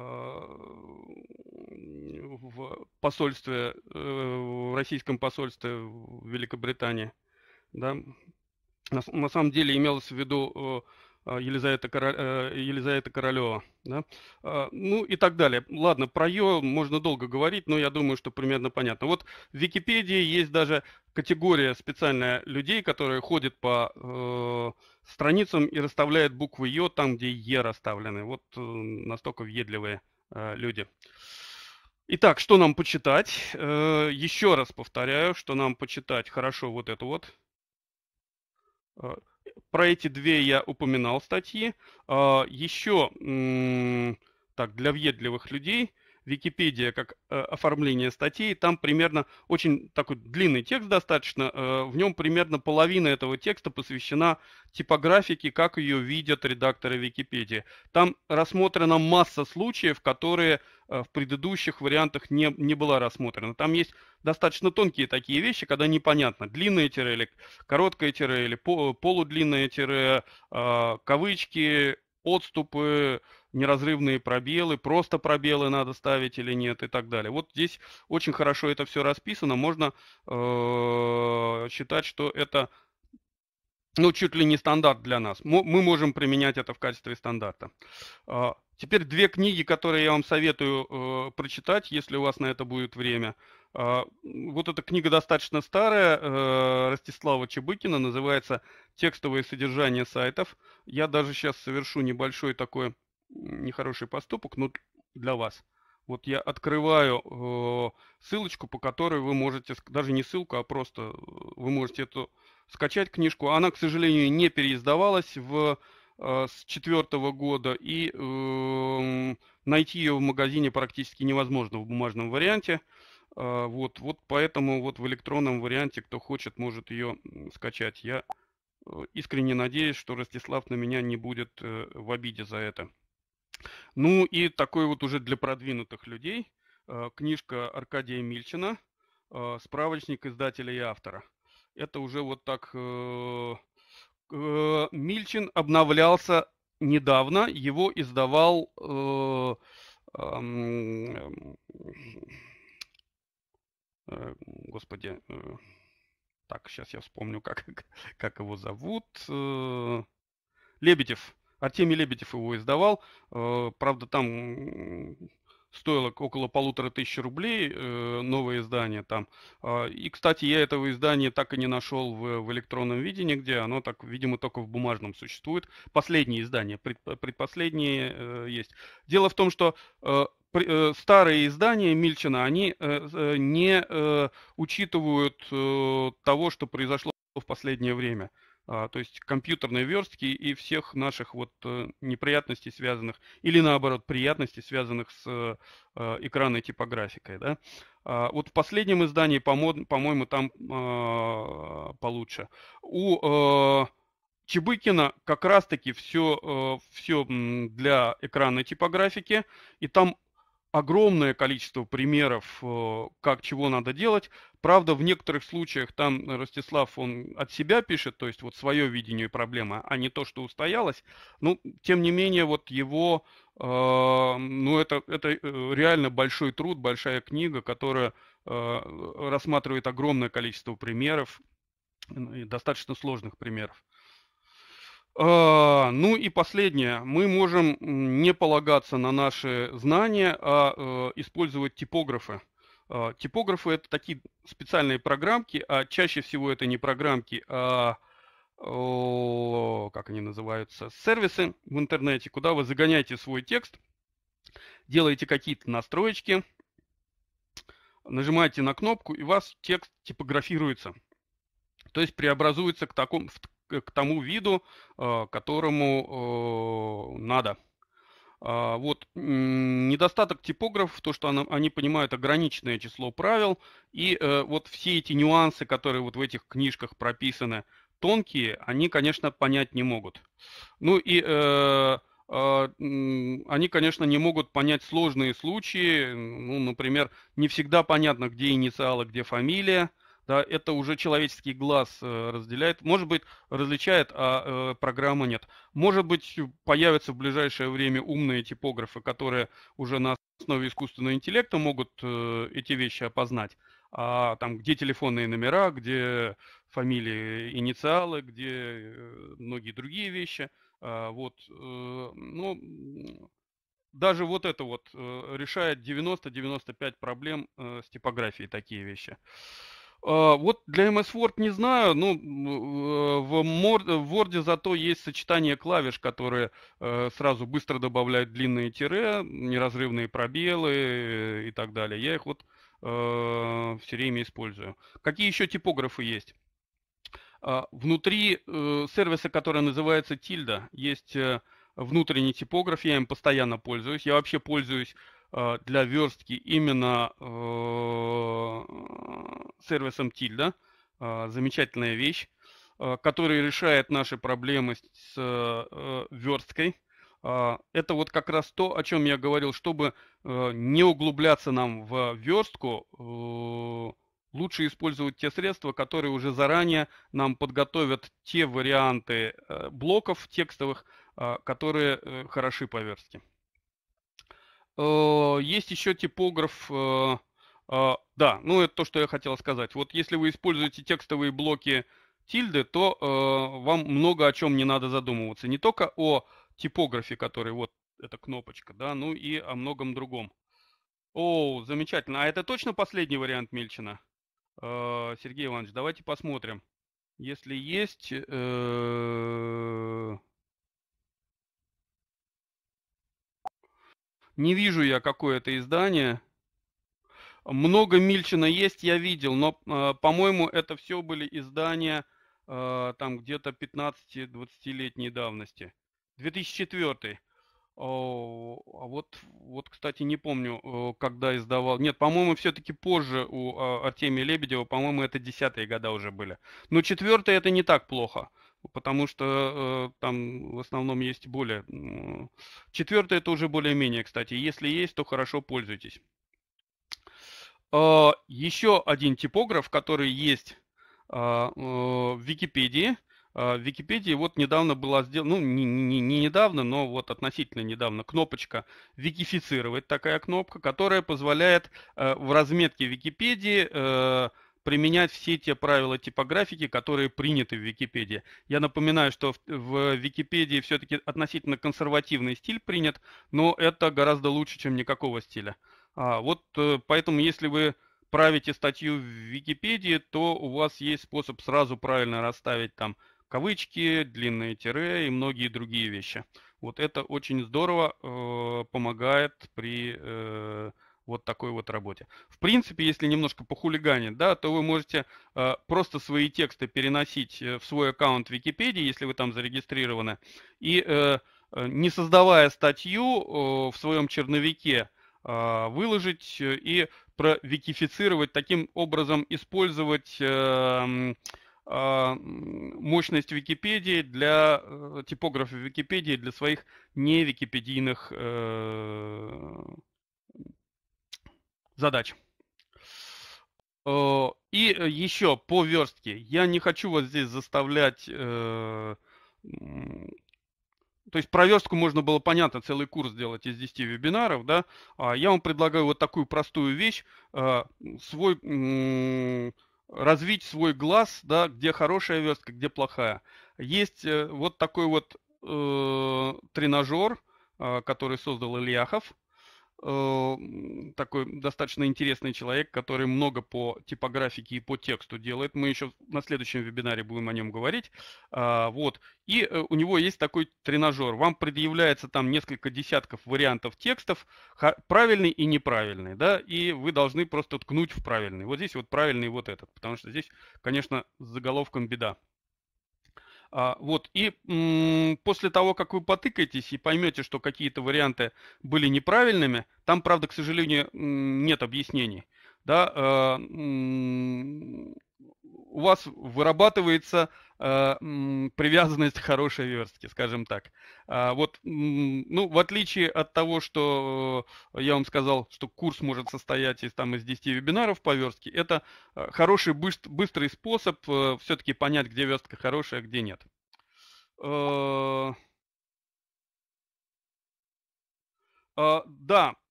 в посольстве, в российском посольстве в Великобритании. Да? На, на самом деле имелось в виду а, Елизавета, Король, э, Елизавета Королева. Да? А, ну и так далее. Ладно, про ее можно долго говорить, но я думаю, что примерно понятно. Вот в Википедии есть даже категория специальная людей, которые ходят по э, страницам и расставляют буквы Е там, где Е расставлены. Вот э, настолько въедливые э, люди. Итак, что нам почитать? Э, еще раз повторяю, что нам почитать хорошо вот это вот. Э, про эти две я упоминал статьи. А, Еще, так, для въедливых людей – Википедия как э, оформление статей, там примерно очень такой длинный текст достаточно, э, в нем примерно половина этого текста посвящена типографике, как ее видят редакторы Википедии. Там рассмотрена масса случаев, которые э, в предыдущих вариантах не, не была рассмотрена. Там есть достаточно тонкие такие вещи, когда непонятно, длинное тире или короткое тире, или по, полудлинное тире, э, кавычки, отступы, неразрывные пробелы, просто пробелы надо ставить или нет и так далее. Вот здесь очень хорошо это все расписано. Можно э, считать, что это ну, чуть ли не стандарт для нас. Мы можем применять это в качестве стандарта. А, теперь две книги, которые я вам советую э, прочитать, если у вас на это будет время. Э, вот эта книга достаточно старая, э, Ростислава Чебыкина, называется «Текстовое содержание сайтов». Я даже сейчас совершу небольшой такой нехороший поступок, но для вас. Вот я открываю э, ссылочку, по которой вы можете, даже не ссылку, а просто э, вы можете эту скачать книжку. Она, к сожалению, не переиздавалась в, э, с четвертого года, и эм, найти ее в магазине практически невозможно в бумажном варианте. вот, вот поэтому вот в электронном варианте, кто хочет, может ее скачать. Я искренне надеюсь, что Ростислав на меня не будет в обиде за это. Ну и такой вот уже для продвинутых людей э, книжка Аркадия Мильчина э, «Справочник издателя и автора». Это уже вот так... Э, Мильчин обновлялся недавно, его издавал... Господи, так, сейчас я вспомню, как, как его зовут. Лебедев. Артемий Лебедев его издавал. Э, правда, там стоило около полутора тысяч рублей э, новое издание там. А, и, кстати, я этого издания так и не нашел в, в электронном виде нигде. Оно так, видимо, только в бумажном существует. Последнее издание, пред, э, предпоследнее есть. Дело в том, что старые издания Мильчина, они не учитывают того, что произошло в последнее время. А, то есть компьютерной верстки и всех наших вот э, неприятностей, связанных, или наоборот, приятностей, связанных с э, а, экранной типографикой. Да? А, вот в последнем издании, по-моему, там получше. У Чебыкина как раз-таки все, э, все для экранной типографики, и там огромное количество примеров, э, как чего надо делать. Правда, в некоторых случаях там Ростислав, он от себя пишет, то есть вот свое видение проблемы, а не то, что устоялось. Ну, тем не менее, вот его, э, ну, это, это э, реально большой труд, большая книга, которая рассматривает огромное количество примеров, ну, достаточно сложных примеров. А, ну и последнее. Мы можем не полагаться на наши знания, а э, использовать типографы. А, типографы это такие специальные программки, а чаще всего это не программки, а как они называются, сервисы в интернете, куда вы загоняете свой текст, делаете какие-то настроечки, нажимаете на кнопку, и у вас текст типографируется. То есть преобразуется к такому, к тому виду, а, которому э, надо. А, вот недостаток типографов, то, что они понимают ограниченное число правил, и э, вот все эти нюансы, которые вот в этих книжках прописаны, тонкие, они, конечно, понять не могут. Ну и э, а, они, конечно, не могут понять сложные случаи, ну, например, не всегда понятно, где инициалы, где фамилия, да, это уже человеческий глаз э, разделяет, может быть, различает, а э, программа нет. Может быть, э, появятся в ближайшее время умные типографы, которые уже на основе искусственного интеллекта могут эти вещи опознать. А там, где телефонные номера, где фамилии, инициалы, где многие другие вещи. А, вот, ну, даже вот это вот решает 90-95 проблем с типографией такие вещи. А, вот для MS Word не знаю, но ну, э, в Word зато есть сочетание клавиш, которые э, сразу быстро добавляют длинные тире, неразрывные пробелы и так далее. Я их вот э, все время использую. Какие еще типографы есть? А, внутри сервиса, который называется Tilda, есть внутренний типограф. я им постоянно пользуюсь. Я вообще пользуюсь а, для верстки именно а, э, сервисом Tilda. А, замечательная вещь, которая решает наши проблемы с э, версткой. Это вот как раз то, о чем я говорил, чтобы э, не углубляться нам в верстку, лучше использовать те средства, которые уже заранее нам подготовят те варианты блоков текстовых, которые хороши по верстке. Э, есть еще типограф, э, а, да, ну это то, что я хотел сказать. Вот если вы используете текстовые блоки тильды, то э, вам много о чем не надо задумываться. Не только о типографе, который вот эта кнопочка, да, ну и о многом другом. О, замечательно. А это точно последний вариант Мельчина? Сергей Иванович, давайте посмотрим. Если есть... Не вижу я, какое это издание. Много Мильчина есть, я видел, но, а, по-моему, это все были издания а, там где-то 15-20-летней давности. 2004. а вот, вот, кстати, не помню, когда издавал. Нет, по-моему, все-таки позже у а, Артемия Лебедева, по-моему, это десятые года уже были. Но четвертый это не так плохо потому что э, там в основном есть более... Четвертое это уже более-менее, кстати. Если есть, то хорошо пользуйтесь. Э, а, еще один типограф, который есть э, э, в Википедии. А, в Википедии вот недавно была сделана, ну не, не, не недавно, но вот относительно недавно, кнопочка «Викифицировать» такая кнопка, которая позволяет э, в разметке Википедии... Э, применять все те правила типографики, которые приняты в Википедии. Я напоминаю, что в, в Википедии все-таки относительно консервативный стиль принят, но это гораздо лучше, чем никакого стиля. А, вот э, поэтому, если вы правите статью в Википедии, то у вас есть способ сразу правильно расставить там кавычки, длинные тире и многие другие вещи. Вот это очень здорово э, помогает при э, вот такой вот работе. В принципе, если немножко похулиганить, да, то вы можете э, просто свои тексты переносить э, в свой аккаунт Википедии, если вы там зарегистрированы, и э, э не создавая статью э, в своем черновике, а, э, выложить и провикифицировать, таким образом использовать э, а, мощность Википедии для э, типографа Википедии для своих не википедийных задач. Э, и э, еще по верстке. Я не хочу вот здесь заставлять... Э, то есть про верстку можно было, понятно, целый курс сделать из 10 вебинаров, да. А я вам предлагаю вот такую простую вещь. Свой развить свой глаз, да, где хорошая верстка, где плохая. Есть вот такой вот э, тренажер, который создал Ильяхов. Э, такой достаточно интересный человек, который много по типографике и по тексту делает. Мы еще на следующем вебинаре будем о нем говорить. А, вот. И э, у него есть такой тренажер. Вам предъявляется там несколько десятков вариантов текстов, правильный и неправильный, да, и вы должны просто ткнуть в правильный. Вот здесь вот правильный вот этот, потому что здесь, конечно, с заголовком беда. А, вот, и после того, как вы потыкаетесь и поймете, что какие-то варианты были неправильными, там, правда, к сожалению, нет объяснений, да, а, у вас вырабатывается э, привязанность к хорошей верстке, скажем так. А, вот, ну, в отличие от того, что э, я вам сказал, что курс может состоять из, там, из 10 вебинаров по верстке, это э, хороший быстрый способ все-таки понять, где верстка хорошая, где нет. Да,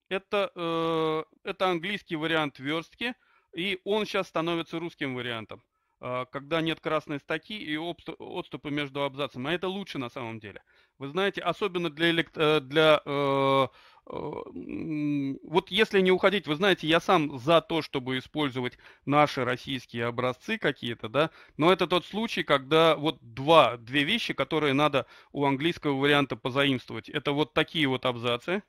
это, это английский вариант верстки, и он сейчас становится русским вариантом. Э, когда нет красной статьи и отступы между абзацами. А это лучше на самом деле. Вы знаете, особенно для, электро... Э, для э, э вот если не уходить, вы знаете, я сам за то, чтобы использовать наши российские образцы какие-то, да, но это тот случай, когда вот два, две вещи, которые надо у английского варианта позаимствовать. Это вот такие вот абзацы,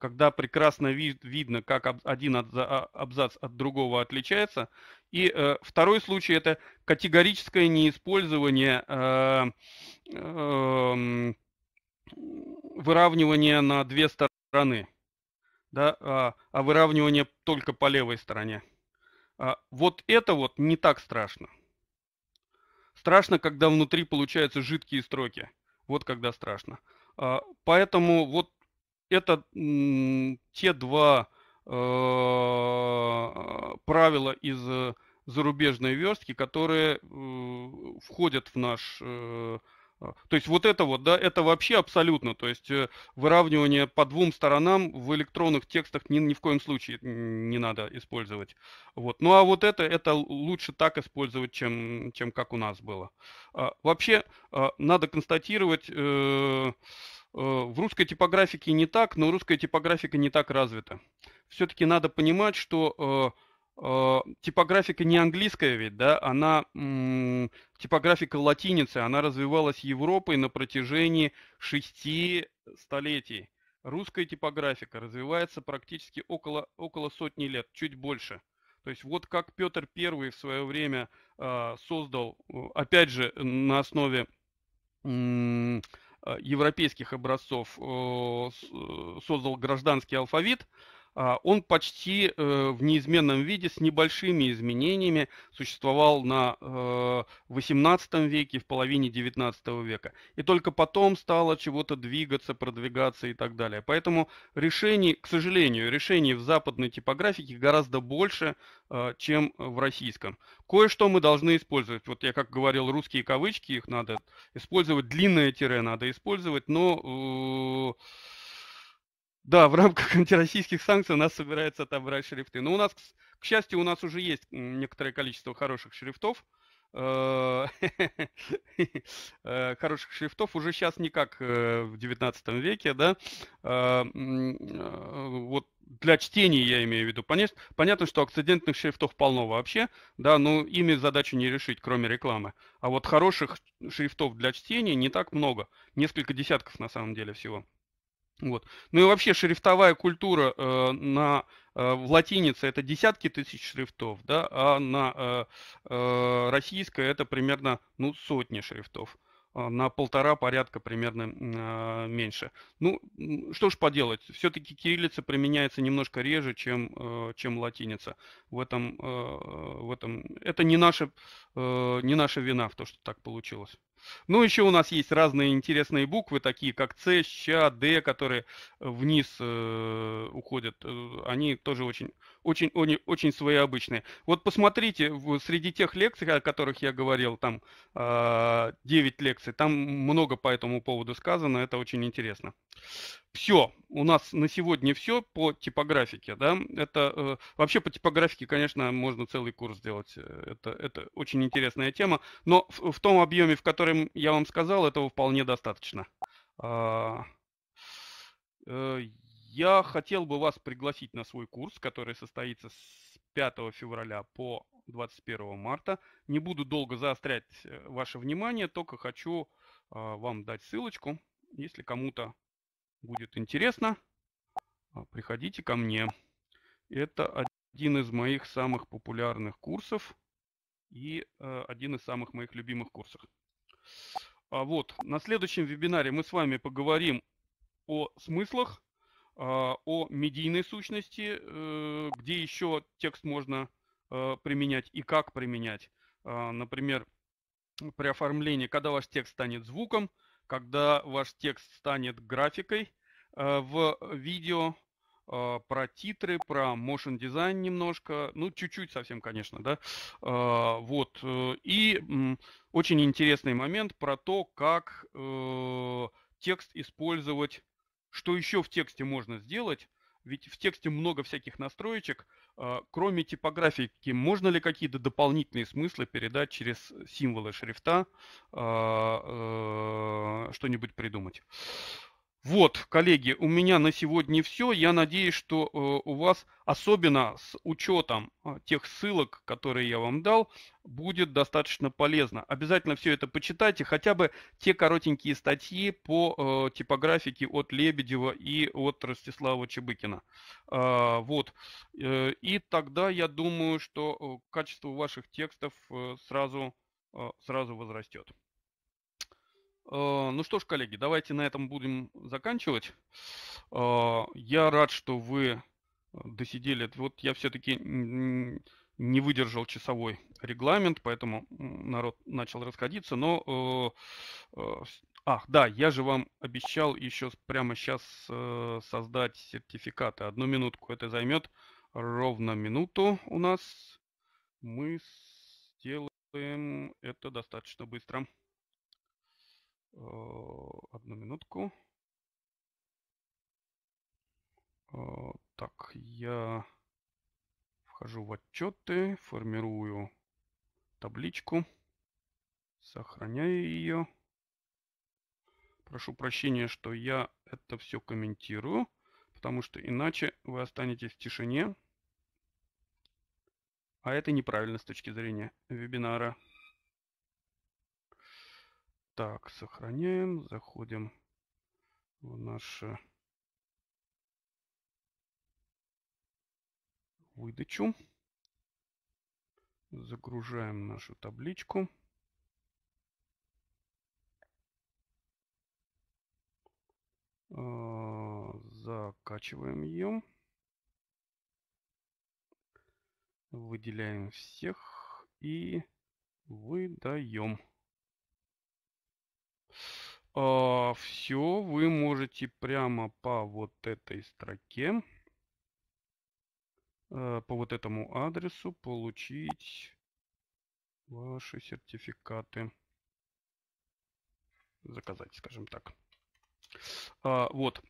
когда прекрасно вид, видно, как аб, один от, а, абзац от другого отличается. И э, второй случай – это категорическое неиспользование э, э, выравнивания на две стороны, да, а, а выравнивание только по левой стороне. А, вот это вот не так страшно. Страшно, когда внутри получаются жидкие строки. Вот когда страшно. А, поэтому вот это те два а, правила из э, зарубежной верстки, которые э, входят в наш э, а, то есть вот это вот, да, это вообще абсолютно, то есть выравнивание по двум сторонам в электронных текстах ни, ни в коем случае не надо использовать. Вот. Ну а вот это, это лучше так использовать, чем, чем как у нас было. А, вообще надо констатировать Э, в русской типографике не так, но русская типографика не так развита. Все-таки надо понимать, что э, э, типографика не английская ведь, да, она типографика латиницы, она развивалась Европой на протяжении шести столетий. Русская типографика развивается практически около, около сотни лет, чуть больше. То есть вот как Петр I в свое время э, создал, опять же, на основе э, Э, европейских образцов э, э, создал гражданский алфавит, а, он почти э, в неизменном виде с небольшими изменениями существовал на 18 э, веке, в половине 19 века. И только потом стало чего-то двигаться, продвигаться и так далее. Поэтому решений, к сожалению, решений в западной типографике гораздо больше, э, чем в российском. Кое-что мы должны использовать. Вот я как говорил, русские кавычки, их надо использовать, длинное тире надо использовать, но... Э, да, в рамках антироссийских санкций у нас собирается отобрать шрифты. Но у нас, к счастью, у нас уже есть некоторое количество хороших шрифтов. Э, э, хороших шрифтов уже сейчас не как э, в 19 веке, да. Вот для чтения я имею в виду. Понятно, что акцидентных шрифтов полно вообще, да, но ими задачу не решить, кроме рекламы. А вот хороших шрифтов для чтения не так много. Несколько десятков на самом деле всего. Вот. Ну и вообще шрифтовая культура э, на э, в латинице это десятки тысяч шрифтов, да, а на э, э российской это примерно ну сотни шрифтов а на полтора порядка примерно э, меньше. Ну, что ж поделать, все-таки кириллица применяется немножко реже, чем, э, чем латиница. В этом, э, в этом, это не наша, э, не наша вина в то, что так получилось. Ну, еще у нас есть разные интересные буквы, такие как С, Щ, Д, которые э, вниз э, уходят. Э, они тоже очень, очень, очень, очень своеобычные. Вот посмотрите, среди тех лекций, о которых я говорил, там э, а, 9 лекций, там много по этому поводу сказано, это очень интересно все, у нас на сегодня все по типографике, да, это э, вообще по типографике, конечно, можно целый курс сделать, э, это, это очень интересная тема, но в, в том объеме, в котором я вам сказал, этого вполне достаточно. Э, э, я хотел бы вас пригласить на свой курс, который состоится с 5 февраля по 21 марта. Не буду долго заострять э, ваше внимание, только хочу э, вам дать ссылочку, если кому-то будет интересно, а, приходите ко мне. Это один из моих самых популярных курсов и э, один из самых моих любимых курсов. А вот, на следующем вебинаре мы с вами поговорим о смыслах, а, о медийной сущности, э, где еще текст можно э, применять и как применять. А, например, при оформлении, когда ваш текст станет звуком – когда ваш текст станет графикой э, в видео, э, про титры, про motion дизайн немножко, ну чуть-чуть совсем, конечно, да. Э, вот. И очень интересный момент про то, как текст использовать, что еще в тексте можно сделать, ведь в тексте много всяких настроечек. А, кроме типографики, можно ли какие-то дополнительные смыслы передать через символы шрифта, а, э, что-нибудь придумать? Вот, коллеги, у меня на сегодня все. Я надеюсь, что э, у вас, особенно с учетом э, тех ссылок, которые я вам дал, будет достаточно полезно. Обязательно все это почитайте, хотя бы те коротенькие статьи по э, типографике от Лебедева и от Ростислава Чебыкина. А, вот. и тогда я думаю, что качество ваших текстов сразу, сразу возрастет. Э, ну что ж, коллеги, давайте на этом будем заканчивать. Э, я рад, что вы досидели. Вот я все-таки не выдержал часовой регламент, поэтому народ начал расходиться. Но, э, ах, да, я же вам обещал еще прямо сейчас создать сертификаты. Одну минутку это займет. Ровно минуту у нас. Мы сделаем это достаточно быстро. Э, одну минутку. Э, так, я вхожу в отчеты, формирую табличку, сохраняю ее. Прошу прощения, что я это все комментирую, потому что иначе вы останетесь в тишине. А это неправильно с точки зрения вебинара. Так, сохраняем, заходим в нашу выдачу, загружаем нашу табличку. А, закачиваем ее. Выделяем всех и выдаем. А, все, вы можете прямо по вот этой строке, э, по вот этому адресу получить ваши сертификаты. Заказать, скажем так. А, вот.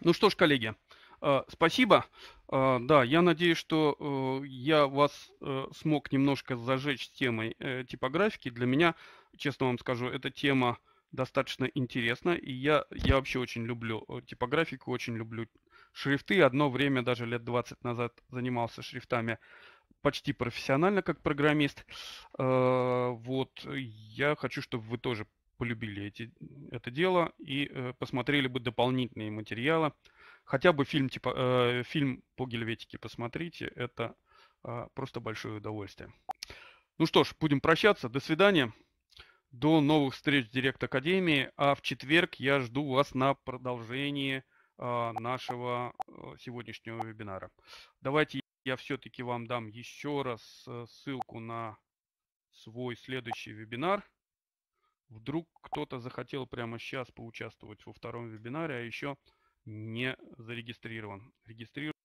Ну что ж, коллеги, э, спасибо. А, да, я надеюсь, что э, я вас смог немножко зажечь темой типографики. Для меня, честно вам скажу, эта тема достаточно интересно. И я, я вообще очень люблю э, типографику, очень люблю шрифты. Одно время, даже лет 20 назад, занимался шрифтами почти профессионально, как программист. Э, вот, э, я хочу, чтобы вы тоже полюбили эти, это дело и э, посмотрели бы дополнительные материалы. Хотя бы фильм, типа, э, фильм по гельветике посмотрите, это э, просто большое удовольствие. Ну что ж, будем прощаться, до свидания. До новых встреч в Директ Академии, а в четверг я жду вас на продолжении а, нашего э, сегодняшнего вебинара. Давайте я все-таки вам дам еще раз э, ссылку на свой следующий вебинар. Вдруг кто-то захотел прямо сейчас поучаствовать во втором вебинаре, а еще не зарегистрирован. Регистрируйтесь.